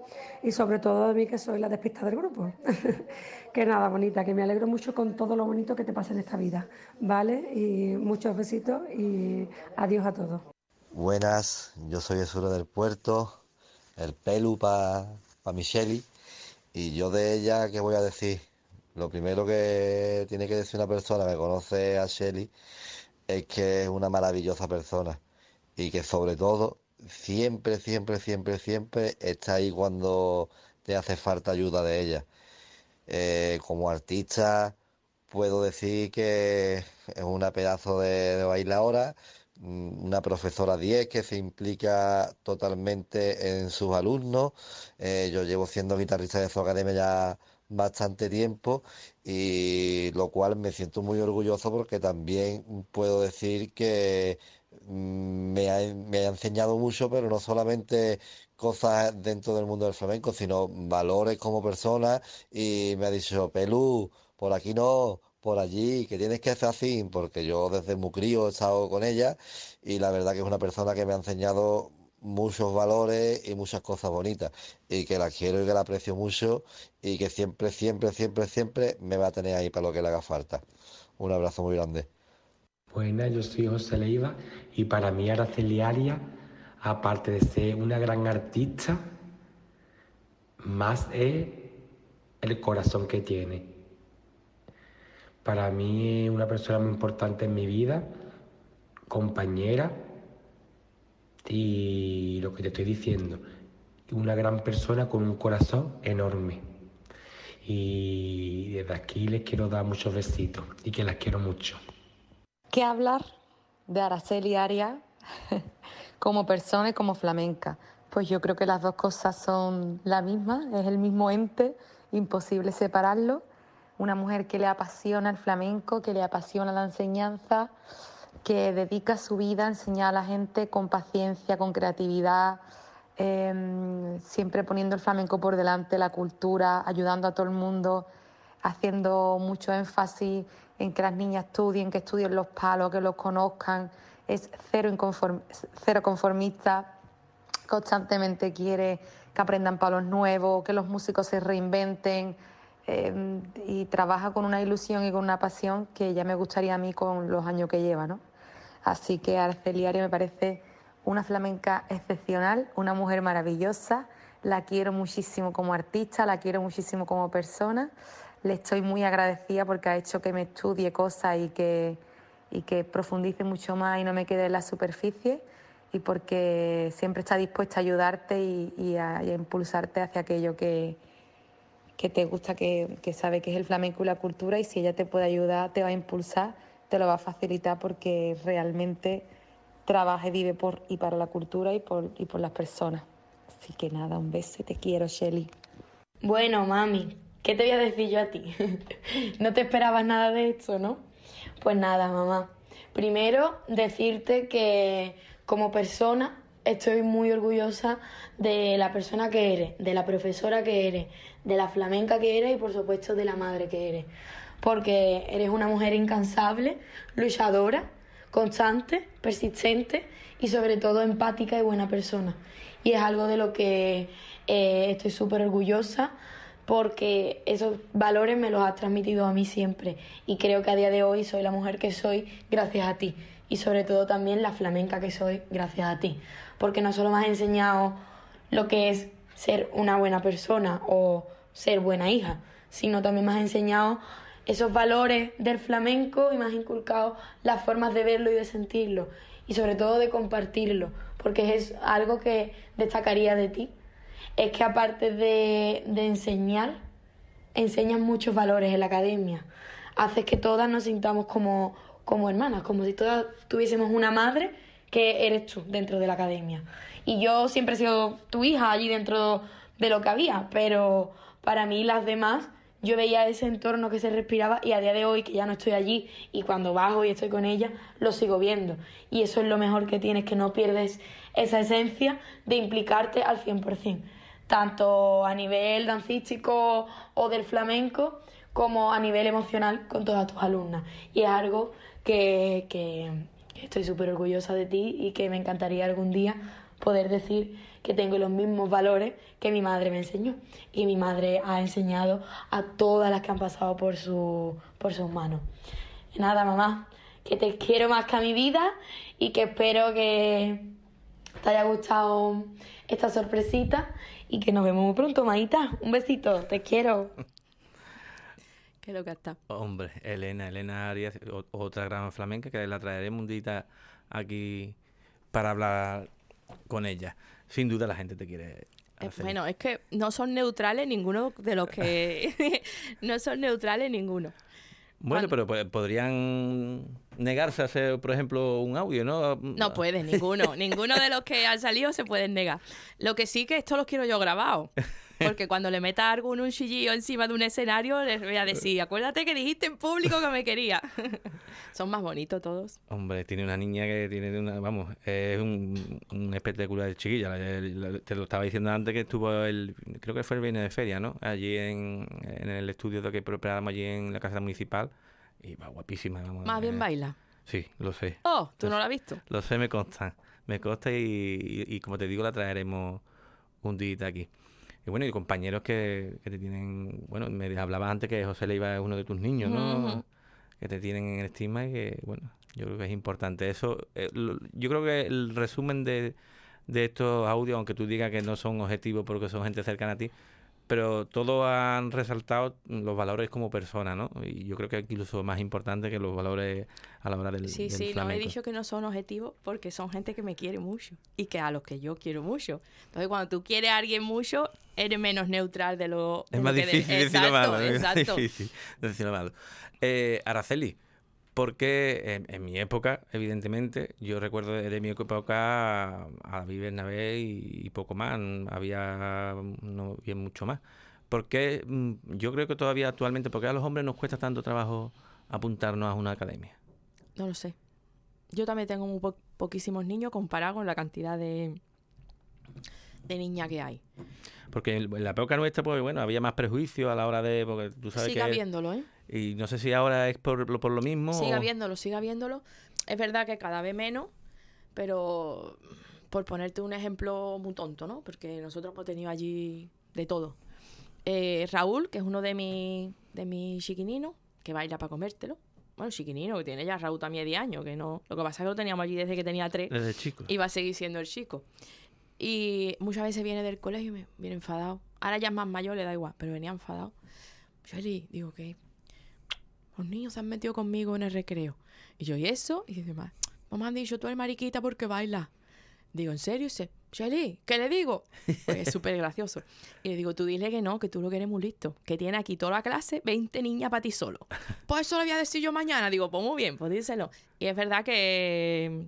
y sobre todo de mí que soy la despista del grupo. que nada, bonita, que me alegro mucho con todo lo bonito que te pasa en esta vida, ¿vale? Y muchos besitos y adiós a todos. Buenas, yo soy Esura del Puerto, el pelu para para y yo de ella, ¿qué voy a decir? Lo primero que tiene que decir una persona que conoce a Shelly es que es una maravillosa persona y que sobre todo siempre, siempre, siempre, siempre está ahí cuando te hace falta ayuda de ella. Eh, como artista puedo decir que es una pedazo de, de bailadora, mm, una profesora 10 que se implica totalmente en sus alumnos. Eh, yo llevo siendo guitarrista de su academia ya bastante tiempo y lo cual me siento muy orgulloso porque también puedo decir que me ha, me ha, enseñado mucho, pero no solamente cosas dentro del mundo del flamenco, sino valores como persona. Y me ha dicho, Pelú, por aquí no, por allí, que tienes que hacer así, porque yo desde muy crío he estado con ella y la verdad que es una persona que me ha enseñado muchos valores y muchas cosas bonitas y que la quiero y que la aprecio mucho y que siempre, siempre, siempre, siempre me va a tener ahí para lo que le haga falta. Un abrazo muy grande. Buenas, yo soy José Leiva y para mí Araceliaria, aparte de ser una gran artista, más es el corazón que tiene. Para mí es una persona muy importante en mi vida, compañera y lo que te estoy diciendo, una gran persona con un corazón enorme. Y desde aquí les quiero dar muchos besitos y que las quiero mucho. ¿Qué hablar de Araceli Aria como persona y como flamenca? Pues yo creo que las dos cosas son la misma, es el mismo ente, imposible separarlo. Una mujer que le apasiona el flamenco, que le apasiona la enseñanza, que dedica su vida a enseñar a la gente con paciencia, con creatividad, em, siempre poniendo el flamenco por delante, la cultura, ayudando a todo el mundo, haciendo mucho énfasis en que las niñas estudien, que estudien los palos, que los conozcan. Es cero, cero conformista, constantemente quiere que aprendan palos nuevos, que los músicos se reinventen. Em, y trabaja con una ilusión y con una pasión que ya me gustaría a mí con los años que lleva, ¿no? Así que Arceliario me parece una flamenca excepcional, una mujer maravillosa, la quiero muchísimo como artista, la quiero muchísimo como persona le estoy muy agradecida porque ha hecho que me estudie cosas y que, que profundice mucho más y no me quede en la superficie y porque siempre está dispuesta a ayudarte y, a, impulsarte hacia aquello que, te gusta, que, sabe que es el flamenco y la cultura y si ella te puede ayudar, te va a impulsar, te lo va a facilitar porque realmente trabaja y vive por y para la cultura y por, y por las personas. Así que nada, un beso y te quiero, Shelly. Bueno, mami, ¿Qué te voy a decir yo a ti? no te esperabas nada de esto, ¿no? Pues nada, mamá. Primero, decirte que como persona estoy muy orgullosa de la persona que eres, de la profesora que eres, de la flamenca que eres y por supuesto de la madre que eres. Porque eres una mujer incansable, luchadora, constante, persistente y sobre todo empática y buena persona. Y es algo de lo que eh, estoy súper orgullosa porque esos valores me los has transmitido a mí siempre y creo que a día de hoy soy la mujer que soy gracias a ti y sobre todo también la flamenca que soy gracias a ti, porque no solo me has enseñado lo que es ser una buena persona o ser buena hija, sino también me has enseñado esos valores del flamenco y me has inculcado las formas de verlo y de sentirlo y sobre todo de compartirlo, porque es algo que destacaría de ti es que aparte de, enseñar, enseñas muchos valores en la academia. Haces que todas nos sintamos como, como hermanas, como si todas tuviésemos una madre que eres tú dentro de la academia. Y yo siempre he sido tu hija allí dentro de lo que había, pero para mí las demás, yo veía ese entorno que se respiraba y a día de hoy que ya no estoy allí y cuando bajo y estoy con ella, lo sigo viendo. Y eso es lo mejor que tienes, que no pierdes esa esencia de implicarte al 100% tanto a nivel dancístico o del flamenco como a nivel emocional con todas tus alumnas. Y es algo que, estoy súper orgullosa de ti y que me encantaría algún día poder decir que tengo los mismos valores que mi madre me enseñó. Y mi madre ha enseñado a todas las que han pasado por, por sus manos. Nada, mamá, que te quiero más que a mi vida y que espero que te haya gustado esta sorpresita y que nos vemos muy pronto, Maita. Un besito, te quiero. Qué loca está. Hombre, Elena, Elena Arias, otra gran flamenca que la traeré mundita aquí para hablar con ella. Sin duda la gente te quiere. Eh, bueno, es que no son neutrales ninguno de los que... no son neutrales ninguno. Bueno, ah, pero podrían negarse a hacer, por ejemplo, un audio, ¿no? No puede ninguno. ninguno de los que han salido se pueden negar. Lo que sí que esto lo quiero yo grabado. Porque cuando le meta algún un chillillo encima de un escenario, les voy a decir, acuérdate que dijiste en público que me quería. Son más bonitos todos. Hombre, tiene una niña que tiene una, vamos, es un, un espectacular chiquilla. te lo estaba diciendo antes que estuvo el, creo que fue el viernes de feria, ¿no? Allí en, el estudio de que preparamos allí en la casa municipal. Y va guapísima. Vamos, más bien eh, baila. Sí, lo sé. Oh, tú no la has visto. Lo sé, me consta. Me consta y como te digo, la traeremos un día aquí y bueno, y compañeros que, que, te tienen, bueno, me hablabas antes que José Leiva es uno de tus niños, ¿no? Que te tienen en estima y que, bueno, yo creo que es importante. Eso, eh, yo creo que el resumen de, de estos audios, aunque tú digas que no son objetivos porque son gente cercana a ti, pero todos han resaltado los valores como persona, ¿no? Y yo creo que incluso más importante que los valores a la hora del Sí, sí, no he dicho que no son objetivos porque son gente que me quiere mucho y que a los que yo quiero mucho. Entonces, cuando tú quieres a alguien mucho, eres menos neutral de lo... Es más difícil decirlo exacto, malo. Exacto. ¿eh? Es más difícil decirlo malo. Eh, Araceli, porque en, mi época, evidentemente, yo recuerdo de, mi época a David Bernabé y, poco más, había, no mucho más. Porque mm, yo creo que todavía actualmente, porque a los hombres nos cuesta tanto trabajo apuntarnos a una academia? No lo sé. Yo también tengo muy poquísimos niños comparado con la cantidad de, de niña que hay. Porque en la época nuestra, pues bueno, había más prejuicio a la hora de. Porque tú sabes Sigue que ¿eh? Y no sé si ahora es por, lo mismo. Siga viéndolo, siga viéndolo. Es verdad que cada vez menos, pero por ponerte un ejemplo muy tonto, ¿no? Porque nosotros hemos tenido allí de todo. Eh, Raúl, que es uno de mis de mi chiquininos, que baila para comértelo. Bueno, chiquinino, que tiene ya Raúl también 10 años, que no. Lo que pasa es que lo teníamos allí desde que tenía tres Desde chico. Y va a seguir siendo el chico. Y muchas veces viene del colegio y me viene enfadado. Ahora ya es más mayor, le da igual, pero venía enfadado. Yo le digo, que los niños se han metido conmigo en el recreo. Y yo, ¿y eso? Y dice, mamá, han dicho, tú eres mariquita porque baila. Digo, ¿en serio? Y dice, Shelly, ¿qué le digo? Pues es súper gracioso. Y le digo, tú dile que no, que tú lo quieres muy listo, que tiene aquí toda la clase, 20 niñas para ti solo. Pues eso lo voy a decir yo mañana. Digo, pues muy bien, pues díselo. Y es verdad que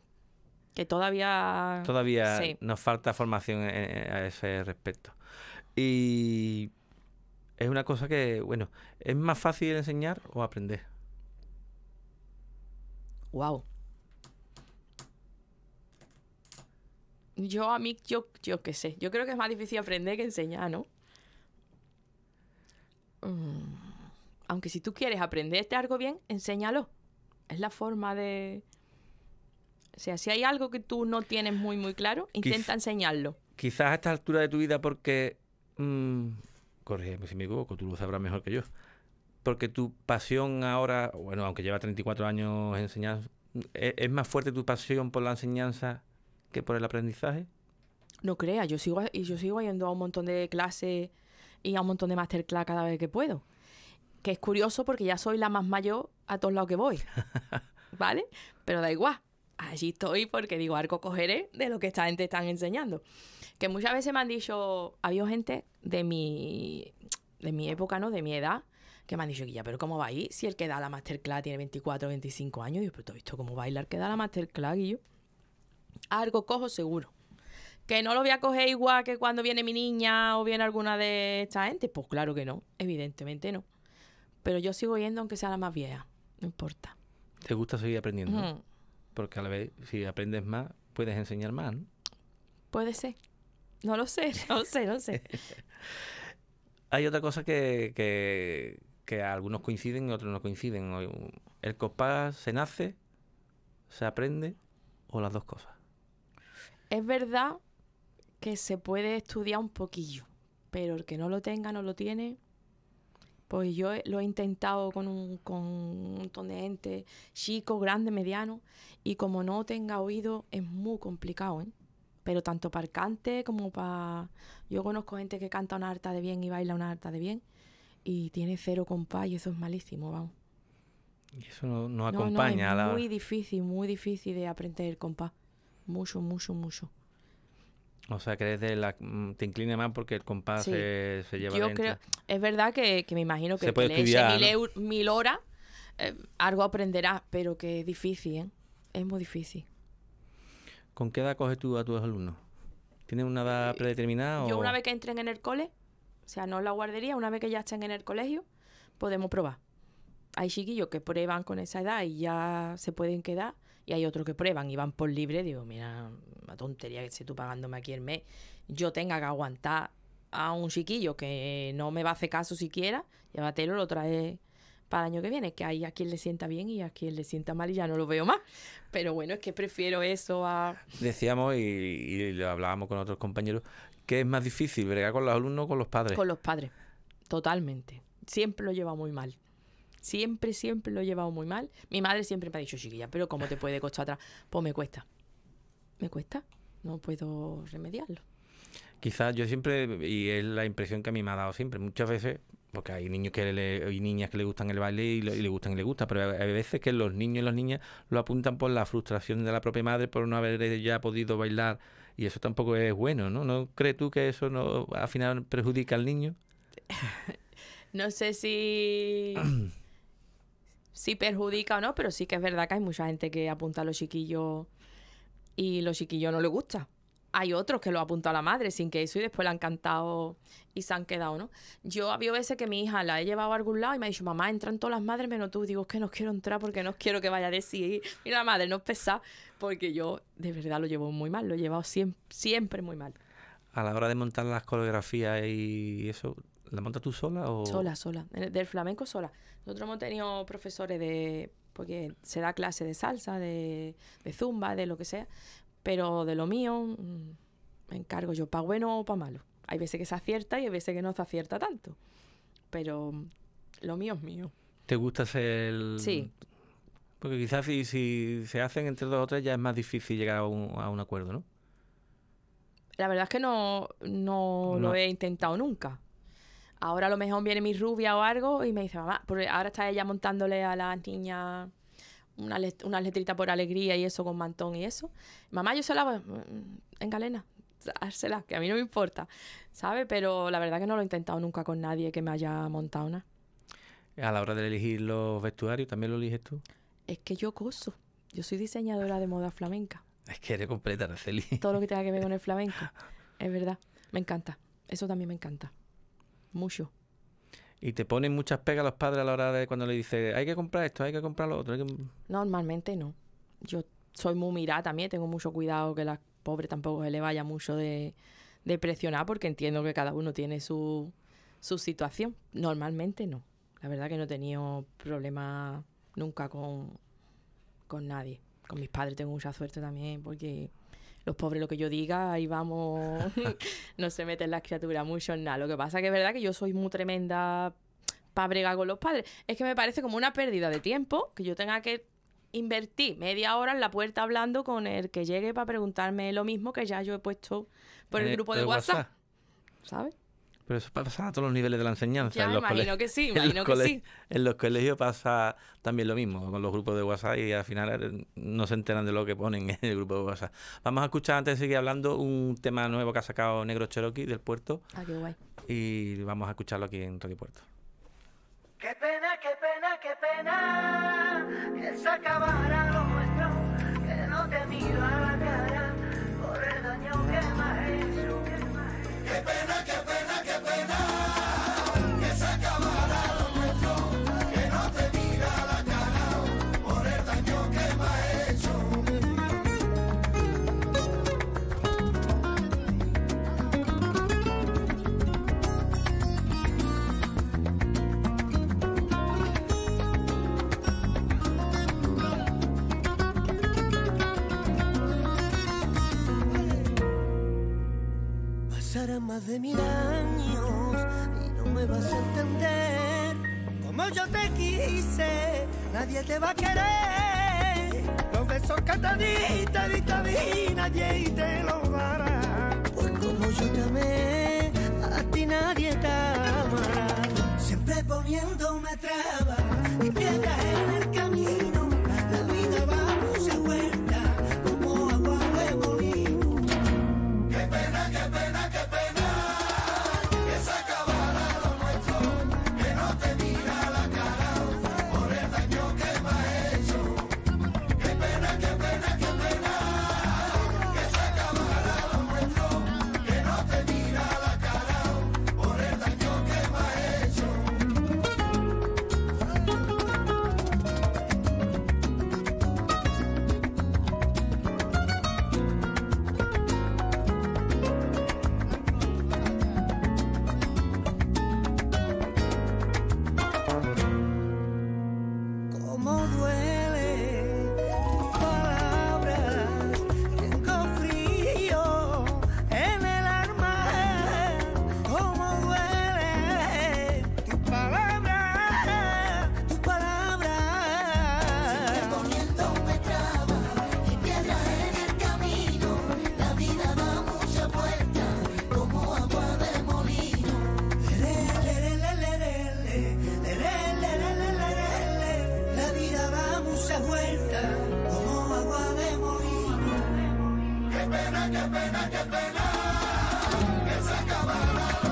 que todavía... Todavía nos falta formación a ese respecto. Y es una cosa que, bueno, es más fácil enseñar o aprender. Wow. Yo a mí, yo, yo qué sé, yo creo que es más difícil aprender que enseñar, ¿no? Mm, aunque si tú quieres aprender este algo bien, enséñalo. Es la forma de... O sea, si hay algo que tú no tienes muy, muy claro, intenta enseñarlo. Quizás a esta altura de tu vida porque... Mm, corrígeme pues, si me equivoco, tú lo sabrás mejor que yo, porque tu pasión ahora, bueno, aunque lleva 34 años enseñando, ¿e-, ¿es, más fuerte tu pasión por la enseñanza que por el aprendizaje? No creas, yo sigo, yo sigo yendo a un montón de clases y a un montón de masterclass cada vez que puedo. Que es curioso porque ya soy la más mayor a todos lados que voy. ¿Vale? Pero da igual. Allí estoy porque digo, arco cogeré de lo que esta gente está enseñando. Que muchas veces me han dicho, había gente de mi, de mi época, ¿no? De mi edad, que me han dicho, Guilla, pero ¿cómo va ahí? Si el que da la masterclass tiene 24, 25 años, Yo, yo, pero ¿tú visto cómo bailar que da la masterclass, Guillo? Algo cojo seguro. Que no lo voy a coger igual que cuando viene mi niña o viene alguna de esta gente. Pues claro que no, evidentemente no. Pero yo sigo yendo aunque sea la más vieja, no importa. ¿Te gusta seguir aprendiendo? Porque a la vez, si aprendes más, puedes enseñar más, ¿no? Puede ser. No lo sé, no lo sé, no lo sé. Hay otra cosa que, algunos coinciden y otros no coinciden. ¿El copás se nace, se aprende o las dos cosas? Es verdad que se puede estudiar un poquillo, pero el que no lo tenga, no lo tiene. Pues yo lo he intentado con un, con un de gente, chico, grande, mediano, y como no tenga oído, es muy complicado. ¿eh? Pero tanto para el cante como para... Yo conozco gente que canta una harta de bien y baila una harta de bien y tiene cero compás y eso es malísimo, vamos. Y eso no, acompaña no, es Muy difícil, muy difícil de aprender el compás. Mucho, mucho, mucho. O sea, que desde la, mm, te inclina más porque el compás se, lleva Yo creo, es verdad que, me imagino que, se puede mil, horas, eh, algo aprenderás, pero que es difícil, ¿eh? Es muy difícil. ¿Con qué edad coges tú a tus alumnos? ¿Tienen una edad eh, predeterminada? Yo una vez que entren en el cole, o sea, no la guardería, una vez que ya estén en el colegio, podemos probar. Hay chiquillos que prueban con esa edad y ya se pueden quedar, y hay otros que prueban y van por libre. Digo, mira, una tontería que esté tú pagándome aquí el mes, yo tenga que aguantar a un chiquillo que no me va a hacer caso siquiera, llévatelo, lo trae para el año que viene, que hay a quien le sienta bien y a quien le sienta mal y ya no lo veo más. Pero bueno, es que prefiero eso a... Decíamos y, lo hablábamos con otros compañeros, que es más difícil bregar con los alumnos o con los padres. Con los padres, totalmente. Siempre lo lleva muy mal. Siempre, siempre lo he llevado muy mal. Mi madre siempre me ha dicho, chiquilla, pero ¿cómo te puede costar atrás? Pues me cuesta. Me cuesta. No puedo remediarlo. Quizás yo siempre, y es la impresión que a mí me ha dado siempre, muchas veces porque hay niños que le, hay niñas que le gustan el baile y, le, gustan y le gusta, pero hay veces que los niños y las niñas lo apuntan por la frustración de la propia madre por no haber ya podido bailar y eso tampoco es bueno, ¿no? ¿No crees tú que eso no al final perjudica al niño? no sé si si perjudica o no, pero sí que es verdad que hay mucha gente que apunta a los chiquillos y los chiquillos no les gusta hay otros que lo ha apuntado a la madre sin que eso y después le han cantado y se han quedado, ¿no? Yo había veces que mi hija la he llevado a algún lado y me ha dicho, mamá, entran todas las madres menos tú. Digo, es que no quiero entrar porque no quiero que vaya a decir, mira la madre, no es porque yo de verdad lo llevo muy mal, lo he llevado siempre, muy mal. A la hora de montar las coreografías y eso, ¿la montas tú sola Sola, sola, del flamenco sola. Nosotros hemos tenido profesores de porque se da clase de salsa, de, de zumba, de lo que sea. Pero de lo mío, mm, me encargo yo, para bueno o para malo. Hay veces que se acierta y hay veces que no se acierta tanto. Pero mm, lo mío es mío. ¿Te gusta hacer el...? Sí. Porque quizás si, si se hacen entre dos o tres ya es más difícil llegar a un, acuerdo, ¿no? La verdad es que no, no, lo he intentado nunca. Ahora a lo mejor viene mi rubia o algo y me dice, mamá, porque ahora está ella montándole a la niña una, letrita por alegría y eso con mantón y eso. Mamá, yo se la en galena, dársela, que a mí no me importa, ¿sabes? Pero la verdad que no lo he intentado nunca con nadie que me haya montado una A la hora de elegir los vestuarios, ¿también lo eliges tú? Es que yo coso. Yo soy diseñadora de moda flamenca. Es que eres completa, Araceli. Todo lo que tenga que ver con el flamenco. Es verdad. Me encanta. Eso también me encanta. Mucho. Y te ponen muchas pegas los padres a la hora de cuando le dices, hay que comprar esto, hay que comprar lo otro. Normalmente no. Yo soy muy mirada también, tengo mucho cuidado que las pobres tampoco se le vaya mucho de, presionar porque entiendo que cada uno tiene su, su situación. Normalmente no. La verdad que no he tenido problemas nunca con, con nadie. Con mis padres tengo mucha suerte también porque los pobres lo que yo diga, ahí vamos, no se meten las criaturas mucho nada. Lo que pasa que es verdad que yo soy muy tremenda para bregar con los padres. Es que me parece como una pérdida de tiempo que yo tenga que invertir media hora en la puerta hablando con el que llegue para preguntarme lo mismo que ya yo he puesto por el, eh, grupo de, WhatsApp. WhatsApp. ¿Sabes? Pero eso pasa a todos los niveles de la enseñanza. en los imagino que sí, imagino que sí. En los colegios pasa también lo mismo con los grupos de WhatsApp y al final eh, no se enteran de lo que ponen en el grupo de WhatsApp. Vamos a escuchar antes de seguir hablando un tema nuevo que ha sacado Negro Cherokee del puerto. Ah, qué guay. Y vamos a escucharlo aquí en Radio Puerto. Qué pena, qué pena, qué pena que se acabara lo nuestro, que no te miro a la cara por daño que me hecho. Qué pena, qué pena. más de mil años y no me vas a entender. Como yo te quise, nadie te va a querer. Los besos que te di, nadie te los dará. Pues como yo te a ti nadie te amará. Siempre poniéndome trabas y piedras en el pena, qué pena, qué pena, que se acabará.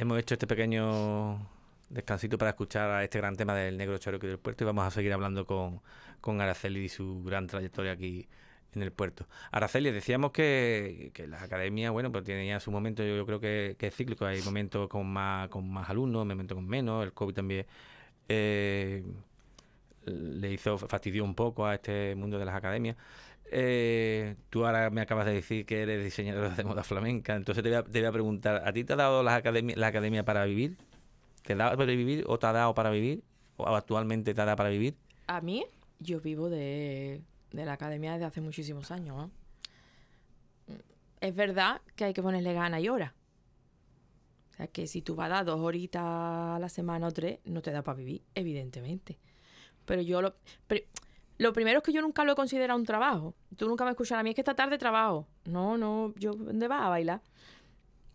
Hemos hecho este pequeño descansito para escuchar a este gran tema del negro que del puerto y vamos a seguir hablando con, con Araceli y su gran trayectoria aquí en el puerto. Araceli, decíamos que, que la academia, bueno, pues ya su momento, yo, creo que, es cíclico, hay momentos con más, con más alumnos, momentos con menos, el COVID también eh, le hizo, fastidió un poco a este mundo de las academias. Eh, tú ahora me acabas de decir que eres diseñadora de moda flamenca, entonces te voy a, preguntar, ¿a ti te ha dado la academia, para vivir? ¿Te dado para vivir o te ha dado para vivir? ¿O actualmente te ha dado para vivir? A mí, yo vivo de, la academia desde hace muchísimos años. Es verdad que hay que ponerle gana y hora. O sea, que si tú vas a dar dos horitas a la semana o tres, no te da para vivir, evidentemente. Pero yo lo... Lo primero es que yo nunca lo he considerado un trabajo. Tú nunca me escuchas a mí, es que esta tarde trabajo. No, no, yo, ¿dónde vas a bailar?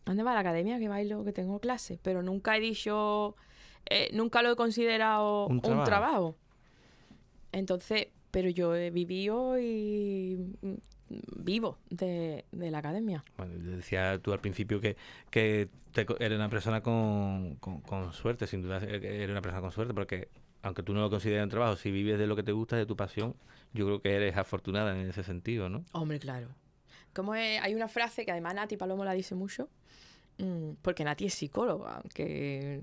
¿Dónde va a la academia que bailo, que tengo clases? Pero nunca he dicho, eh, nunca lo he considerado un trabajo. Entonces, pero yo he vivido y mm, vivo de, la academia. Bueno, decía tú al principio que, que eres una persona con, con, suerte, sin duda eh, eres una persona con suerte, porque aunque tú no lo consideres un trabajo, si vives de lo que te gusta, de tu pasión, yo creo que eres afortunada en ese sentido, ¿no? Hombre, claro. Como hay una frase que además Nati Palomo la dice mucho, mm, porque Nati es psicóloga, que...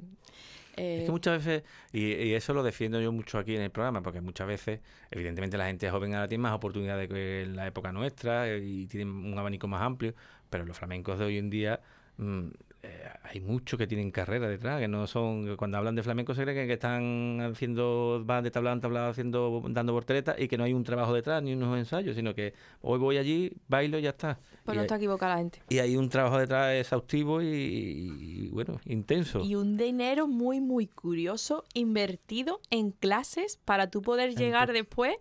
Eh, es que muchas veces, y, y, eso lo defiendo yo mucho aquí en el programa, porque muchas veces, evidentemente la gente joven ahora tiene más oportunidades que en la época nuestra eh, y tiene un abanico más amplio, pero los flamencos de hoy en día mm, eh, hay muchos que tienen carrera detrás, que no son, cuando hablan de flamenco se creen que, están haciendo, van de tablado en tablado haciendo, dando porteretas y que no hay un trabajo detrás ni unos ensayos, sino que hoy voy allí, bailo y ya está. Pues y no está equivocada la gente. Y hay un trabajo detrás exhaustivo y, bueno, intenso. Y un dinero muy, muy curioso invertido en clases para tú poder llegar después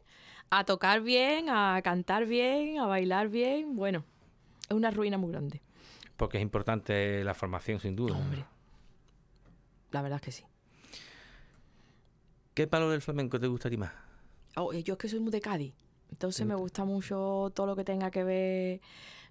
a tocar bien, a cantar bien, a bailar bien, bueno, es una ruina muy grande. Porque es importante la formación, sin duda. Hombre. La verdad es que sí. ¿Qué palo del flamenco te gustaría más? Oh, eh, yo es que soy muy de Cádiz. Entonces me gusta mucho todo lo que tenga que ver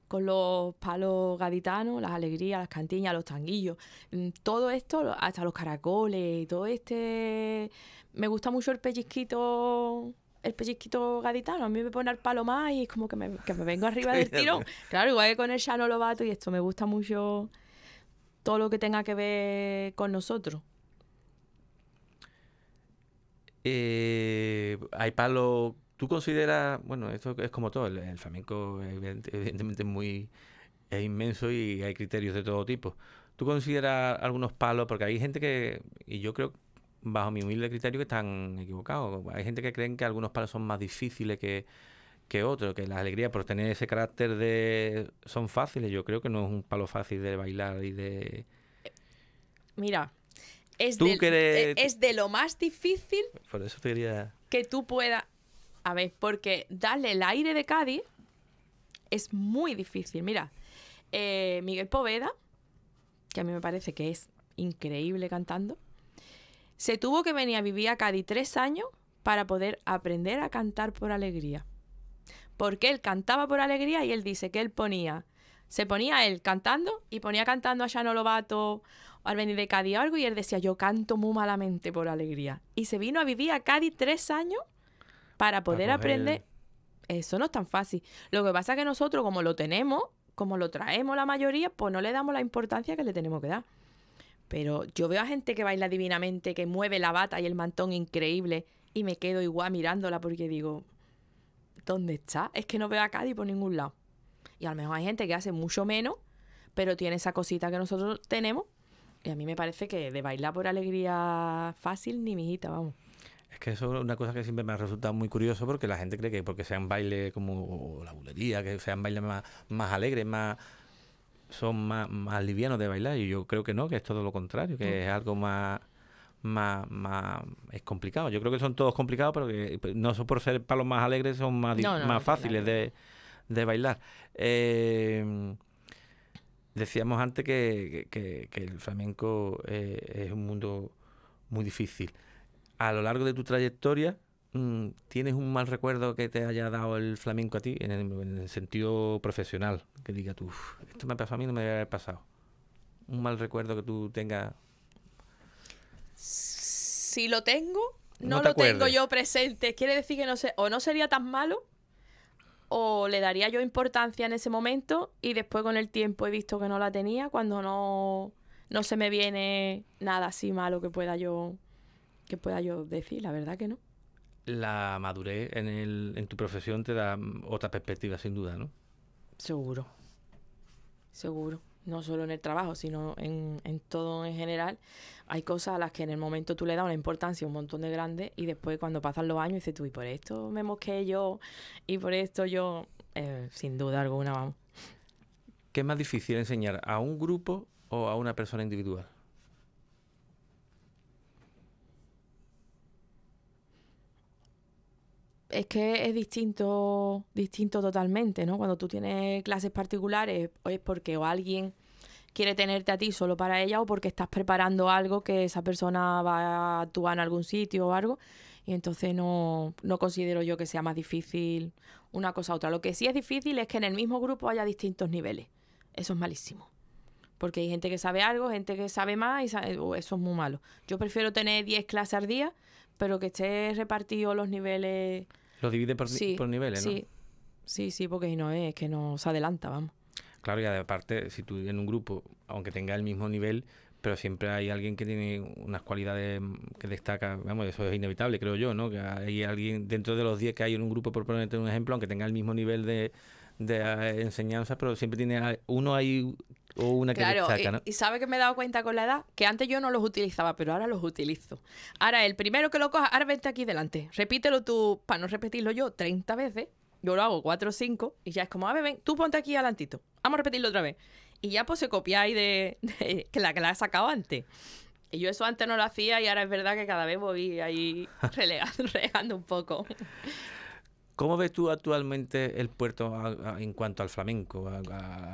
con los palos gaditanos, las alegrías, las cantiñas, los tanguillos. Mm, todo esto, hasta los caracoles, todo este... Me gusta mucho el pellizquito el pellizquito gaditano, a mí me pone el palo más y es como que me, que me vengo arriba del tirón. claro, igual que con el Shano Lobato y esto, me gusta mucho todo lo que tenga que ver con nosotros. Eh, hay palo. ¿Tú consideras, bueno, esto es como todo, el, flamenco evidentemente muy, es inmenso y hay criterios de todo tipo. ¿Tú consideras algunos palos? Porque hay gente que, y yo creo bajo mi humilde criterio, que están equivocados. Hay gente que cree que algunos palos son más difíciles que, que otros, que las alegrías por tener ese carácter de son fáciles. Yo creo que no es un palo fácil de bailar y de... Mira, es, eh, es de lo más difícil que tú puedas... A ver, porque darle el aire de Cádiz es muy difícil. Mira, eh, Miguel Poveda, que a mí me parece que es increíble cantando, se tuvo que venir a vivir a Cádiz tres años para poder aprender a cantar por alegría. Porque él cantaba por alegría y él dice que él ponía, se ponía él cantando y ponía cantando a Shano Lobato al venir de Cádiz o algo y él decía, yo canto muy malamente por alegría. Y se vino a vivir a Cádiz tres años para poder aprender. Eso no es tan fácil. Lo que pasa es que nosotros, como lo tenemos, como lo traemos la mayoría, pues no le damos la importancia que le tenemos que dar. Pero yo veo a gente que baila divinamente, que mueve la bata y el mantón increíble y me quedo igual mirándola porque digo, ¿dónde está? Es que no veo a Cádiz por ningún lado. Y a lo mejor hay gente que hace mucho menos, pero tiene esa cosita que nosotros tenemos. Y a mí me parece que de bailar por alegría fácil ni mijita, vamos. Es que eso es una cosa que siempre me ha resultado muy curioso porque la gente cree que porque sea sean baile como la bulería, que sean bailes más, más alegre, más son más, livianos de bailar. Y yo creo que no, que es todo lo contrario, que mm. es algo más, más, más. es complicado. Yo creo que son todos complicados, pero que pues, no son por ser palos más alegres, son más, más fáciles de, de, bailar. Eh, decíamos antes que, que, el flamenco eh, es un mundo muy difícil. A lo largo de tu trayectoria, Mm, ¿Tienes un mal recuerdo que te haya dado el flamenco a ti en el, sentido profesional? Que diga tú, esto me ha pasado a mí, no me debe haber pasado. Un mal recuerdo que tú tengas. Si lo tengo, no, lo tengo yo presente. Quiere decir que no sé, o no sería tan malo, o le daría yo importancia en ese momento y después con el tiempo he visto que no la tenía cuando no, no se me viene nada así malo que pueda yo que pueda yo decir, la verdad que no la madurez en, el, en tu profesión te da mm, otra perspectiva, sin duda, ¿no? Seguro, seguro. No solo en el trabajo, sino en, todo en general. Hay cosas a las que en el momento tú le das una importancia un montón de grande y después cuando pasan los años dices tú, y por esto me mosqué yo, y por esto yo, eh, sin duda alguna, vamos. ¿Qué es más difícil enseñar a un grupo o a una persona individual? es que es distinto, distinto totalmente, ¿no? Cuando tú tienes clases particulares es pues, porque o alguien quiere tenerte a ti solo para ella o porque estás preparando algo que esa persona va a actuar en algún sitio o algo. Y entonces no, no considero yo que sea más difícil una cosa u otra. Lo que sí es difícil es que en el mismo grupo haya distintos niveles. Eso es malísimo. Porque hay gente que sabe algo, gente que sabe más y eso es muy malo. Yo prefiero tener 10 clases al día, pero que esté repartido los niveles lo divide por, niveles, ¿no? Sí, sí, sí, porque si no es que nos adelanta, vamos. Claro, y aparte, si tú en un grupo, aunque tenga el mismo nivel, pero siempre hay alguien que tiene unas cualidades mm, que destaca, vamos, eso es inevitable, creo yo, ¿no? Que hay alguien dentro de los 10 que hay en un grupo, por ponerte un ejemplo, aunque tenga el mismo nivel de, de eh, enseñanza, pero siempre tiene uno ahí una que Y, sabe que me he dado cuenta con la edad que antes yo no los utilizaba, pero ahora los utilizo. Ahora, el primero que lo coja, ahora vente aquí delante. Repítelo tú, para no repetirlo yo 30 veces. Yo lo hago 4 o 5 y ya es como, a ver, ven, tú ponte aquí adelantito. Vamos a repetirlo otra vez. Y ya pues se copiáis de, de, la que la he sacado antes. Y yo eso antes no lo hacía y ahora es verdad que cada vez voy ahí relegando un poco. ¿Cómo ves tú actualmente el puerto en cuanto al flamenco, a,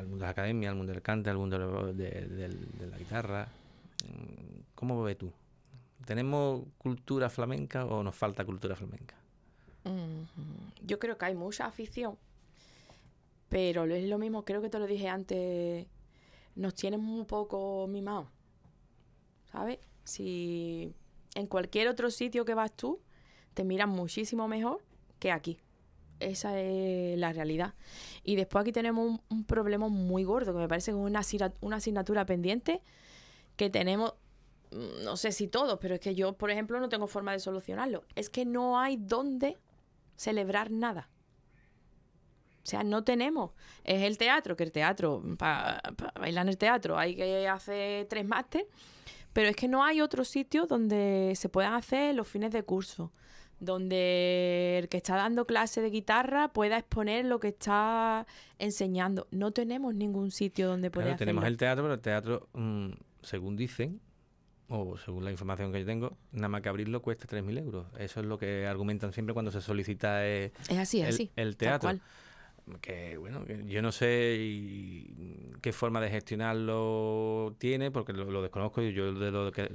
al mundo de la academia, al mundo del cante, al mundo de, la guitarra? Mm, ¿Cómo ves tú? ¿Tenemos cultura flamenca o nos falta cultura flamenca? Mm, yo creo que hay mucha afición, pero es lo mismo, creo que te lo dije antes, nos tienen un poco mimados, ¿sabes? Si en cualquier otro sitio que vas tú, te miran muchísimo mejor que aquí esa es la realidad. Y después aquí tenemos un, problema muy gordo, que me parece que es una, asignatura pendiente que tenemos, mm, no sé si todos, pero es que yo, por ejemplo, no tengo forma de solucionarlo. Es que no hay dónde celebrar nada. O sea, no tenemos. Es el teatro, que el teatro, para bailar en el teatro hay que hacer tres máster, pero es que no hay otro sitio donde se puedan hacer los fines de curso donde el que está dando clase de guitarra pueda exponer lo que está enseñando. No tenemos ningún sitio donde poder Tenemos el teatro, pero el teatro, mm, según dicen, o según la información que yo tengo, nada más que abrirlo cuesta 3.000 euros. Eso es lo que argumentan siempre cuando se solicita eh, es así, el, así, el teatro que bueno, yo no sé qué forma de gestionarlo tiene, porque lo, desconozco y yo de lo, que,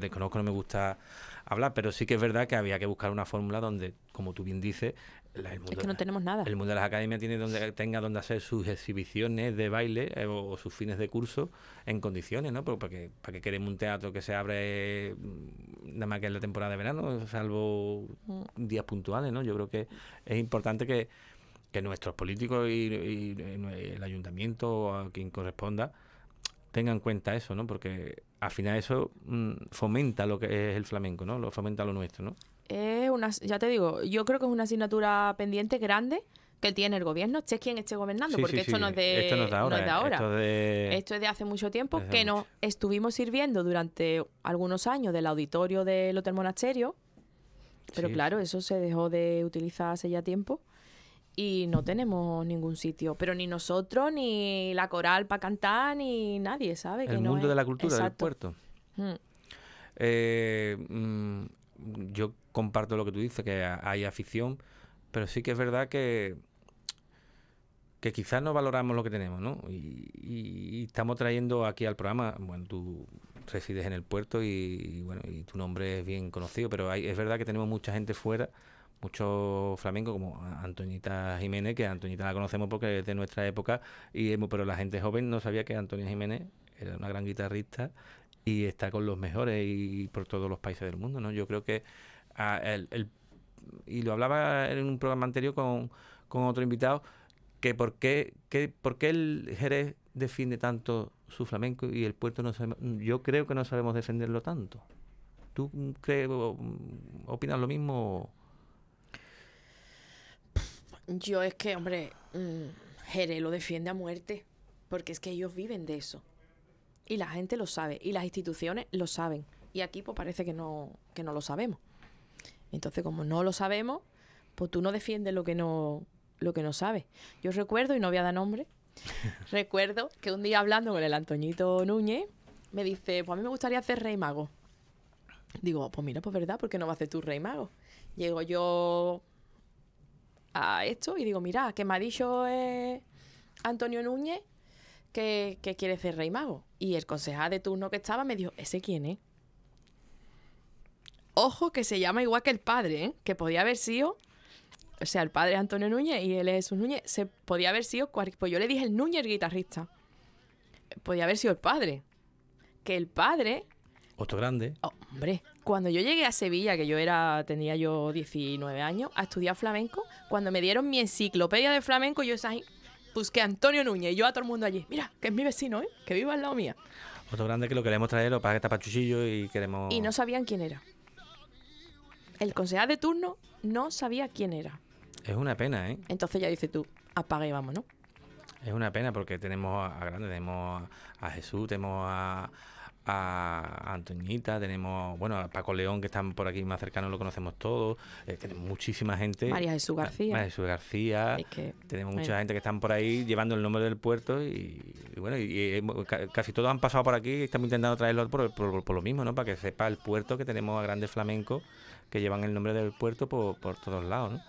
desconozco no me gusta hablar, pero sí que es verdad que había que buscar una fórmula donde, como tú bien dices, el mundo, que no tenemos nada. El mundo de las academias tiene donde, tenga donde hacer sus exhibiciones de baile eh, o, sus fines de curso en condiciones, ¿no? Porque, para que, queremos un teatro que se abre mm, nada más que en la temporada de verano, salvo mm. días puntuales, ¿no? Yo creo que es importante que que nuestros políticos y, el ayuntamiento o a quien corresponda tengan en cuenta eso, ¿no? Porque al final eso mm, fomenta lo que es el flamenco, ¿no? Lo fomenta lo nuestro, ¿no? Es una, ya te digo, yo creo que es una asignatura pendiente grande que tiene el gobierno, es quien esté gobernando, porque esto, No es de, ahora. Esto, es de hace mucho tiempo que nos estuvimos sirviendo durante algunos años del auditorio del Hotel Monasterio, pero claro, eso se dejó de utilizar hace ya tiempo y no tenemos ningún sitio, pero ni nosotros, ni la coral para cantar, ni nadie sabe. El mundo de la cultura del puerto. Mm. Eh, mm, yo comparto lo que tú dices, que hay afición, pero sí que es verdad que, que quizás no valoramos lo que tenemos, ¿no? Y, estamos trayendo aquí al programa, bueno, tú resides en el puerto y, bueno, y tu nombre es bien conocido, pero es verdad que tenemos mucha gente fuera Muchos flamenco, como Antonita Jiménez, que Antonita la conocemos porque es de nuestra época, y, pero la gente joven no sabía que Antonia Jiménez era una gran guitarrista y está con los mejores y por todos los países del mundo, ¿no? Yo creo que el, y lo hablaba en un programa anterior con, con otro invitado, que por qué, que el Jerez defiende tanto su flamenco y el puerto no sabemos... yo creo que no sabemos defenderlo tanto. ¿Tú crees, opinas lo mismo? Yo es que, hombre, mm, Jerez lo defiende a muerte, porque es que ellos viven de eso. Y la gente lo sabe, y las instituciones lo saben. Y aquí pues parece que no, que no lo sabemos. Entonces, como no lo sabemos, pues tú no defiendes lo que no, lo que no sabes. Yo recuerdo, y no voy a dar nombre, recuerdo que un día hablando con el Antoñito Núñez, me dice, pues a mí me gustaría hacer rey mago. Digo, pues mira, pues verdad, ¿por qué no vas a hacer tú rey mago? Llego yo a esto y digo, mira, que me ha dicho Antonio Núñez que, quiere ser rey mago. Y el concejal de turno que estaba me dijo, ¿ese quién es? Ojo que se llama igual que el padre, ¿eh? que podía haber sido o sea, el padre Antonio Núñez y él es un Núñez, se podía haber sido pues yo le dije el Núñez guitarrista. Podía haber sido el padre. Que el padre. Otro grande. Oh, hombre cuando yo llegué a Sevilla, que yo era, tenía yo 19 años, a estudiar flamenco, cuando me dieron mi enciclopedia de flamenco, yo esa busqué pues a Antonio Núñez y yo a todo el mundo allí. Mira, que es mi vecino, ¿eh? que viva al lado mía. Otro grande que lo queremos traer, lo paga pachuchillo y queremos. Y no sabían quién era. El concejal de turno no sabía quién era. Es una pena, ¿eh? Entonces ya dice tú, apaga y vámonos. Es una pena porque tenemos a grandes, tenemos a Jesús, tenemos a, a Antoñita, tenemos, bueno, a Paco León, que están por aquí más cercanos, lo conocemos todos, eh, tenemos muchísima gente. María Jesús García. María Jesús García. tenemos eh. mucha gente que están por ahí llevando el nombre del puerto y, bueno, eh, casi todos han pasado por aquí y estamos intentando traerlo por, lo mismo, ¿no? Para que sepa el puerto que tenemos a grandes flamencos que llevan el nombre del puerto por, todos lados, ¿no?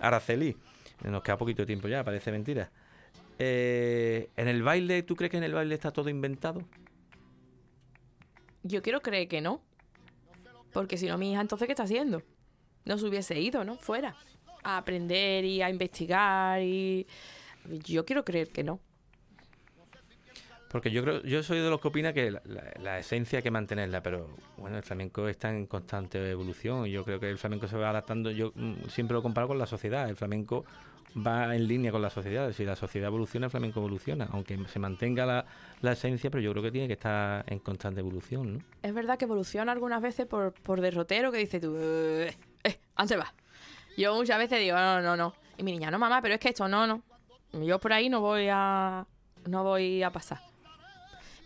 Araceli, nos queda poquito tiempo ya, parece mentira. ¿En el baile, tú crees que en el baile está todo inventado? Yo quiero creer que no. Porque si no, mi hija, entonces, ¿qué está haciendo? No se hubiese ido, ¿no? Fuera. A aprender y a investigar y... Yo quiero creer que no. Porque yo creo, yo soy de los que opina que la, esencia hay que mantenerla, pero bueno, el flamenco está en constante evolución. Yo creo que el flamenco se va adaptando. Yo mm, siempre lo comparo con la sociedad. El flamenco va en línea con la sociedad. Si la sociedad evoluciona, el flamenco evoluciona, aunque se mantenga la, esencia, pero yo creo que tiene que estar en constante evolución. ¿no? Es verdad que evoluciona algunas veces por, por derrotero que dice tú, eh, eh, antes va. Yo muchas veces digo, no, no, no. Y mi niña, no, mamá, pero es que esto, no, no. Yo por ahí no voy a, no voy a pasar.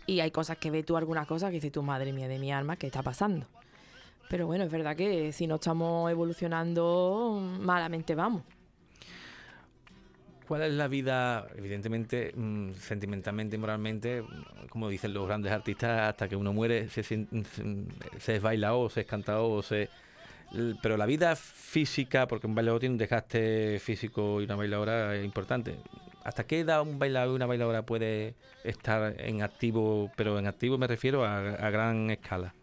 Y hay cosas que ve tú, algunas cosas que dices tú, madre mía de mi alma, ¿qué está pasando? Pero bueno, es verdad que si no estamos evolucionando, malamente vamos. ¿Cuál es la vida, evidentemente, mm, sentimentalmente y moralmente, como dicen los grandes artistas, hasta que uno muere se, mm, se es bailado, se es cantado, se... Pero la vida física, porque un bailado tiene un desgaste físico y una bailadora es importante. ¿Hasta qué edad un bailador y una bailadora puede estar en activo? Pero en activo me refiero a gran escala.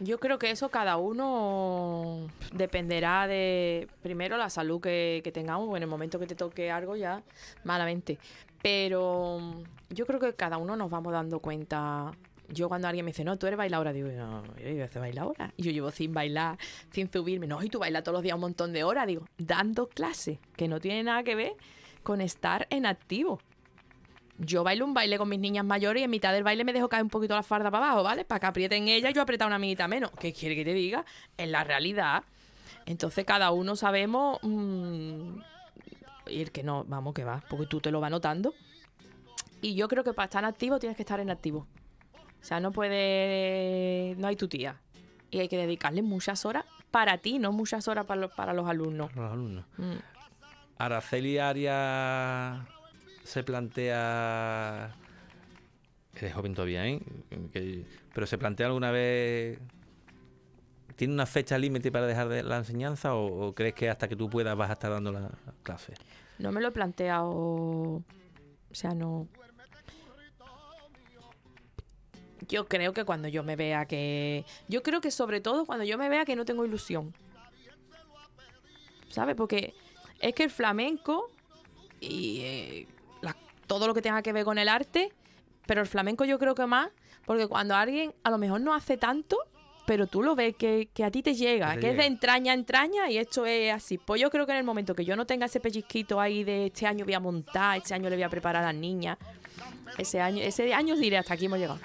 Yo creo que eso cada uno dependerá de, primero, la salud que, tengamos, en el momento que te toque algo ya malamente. Pero mm, yo creo que cada uno nos vamos dando cuenta yo cuando alguien me dice, no, tú eres bailadora, digo, no, yo iba a yo llevo sin bailar, sin subirme. No, y tú bailas todos los días un montón de horas, digo, dando clase, que no tiene nada que ver con estar en activo yo bailo un baile con mis niñas mayores y en mitad del baile me dejo caer un poquito la farda para abajo, ¿vale? Para que aprieten ella, yo aprieta una minita menos. ¿Qué quiere que te diga? En la realidad. Entonces cada uno sabemos... Mm, y el que no, vamos, que va, porque tú te lo vas notando. Y yo creo que para estar en activo tienes que estar en activo. O sea, no puede... No hay tu tía. Y hay que dedicarle muchas horas para ti, no muchas horas para, los, para los alumnos. Para los alumnos. Mm. Araceli Arias se plantea. Eres joven todavía, ¿eh? pero se plantea alguna vez. ¿Tiene una fecha límite para dejar de la enseñanza o, crees que hasta que tú puedas vas a estar dando la clase? No me lo he planteado. O sea, no. Yo creo que cuando yo me vea que. Yo creo que sobre todo cuando yo me vea que no tengo ilusión. ¿Sabes? Porque es que el flamenco y eh, todo lo que tenga que ver con el arte, pero el flamenco yo creo que más, porque cuando alguien a lo mejor no hace tanto, pero tú lo ves que, a ti te llega, que es de entraña a entraña y esto es así. Pues yo creo que en el momento que yo no tenga ese pellizquito ahí de este año voy a montar, este año le voy a preparar a las niñas, ese año, ese año diré hasta aquí hemos llegado.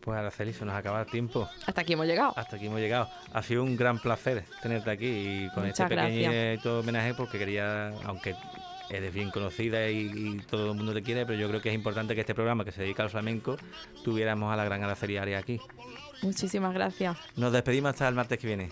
Pues Araceli, se nos acaba el tiempo. Hasta aquí hemos llegado. Hasta aquí hemos llegado. Ha sido un gran placer tenerte aquí y con este pequeño homenaje porque quería, aunque eres bien conocida y, todo el mundo te quiere, pero yo creo que es importante que este programa que se dedica al flamenco tuviéramos a la gran araceliaria aquí. Muchísimas gracias. Nos despedimos hasta el martes que viene.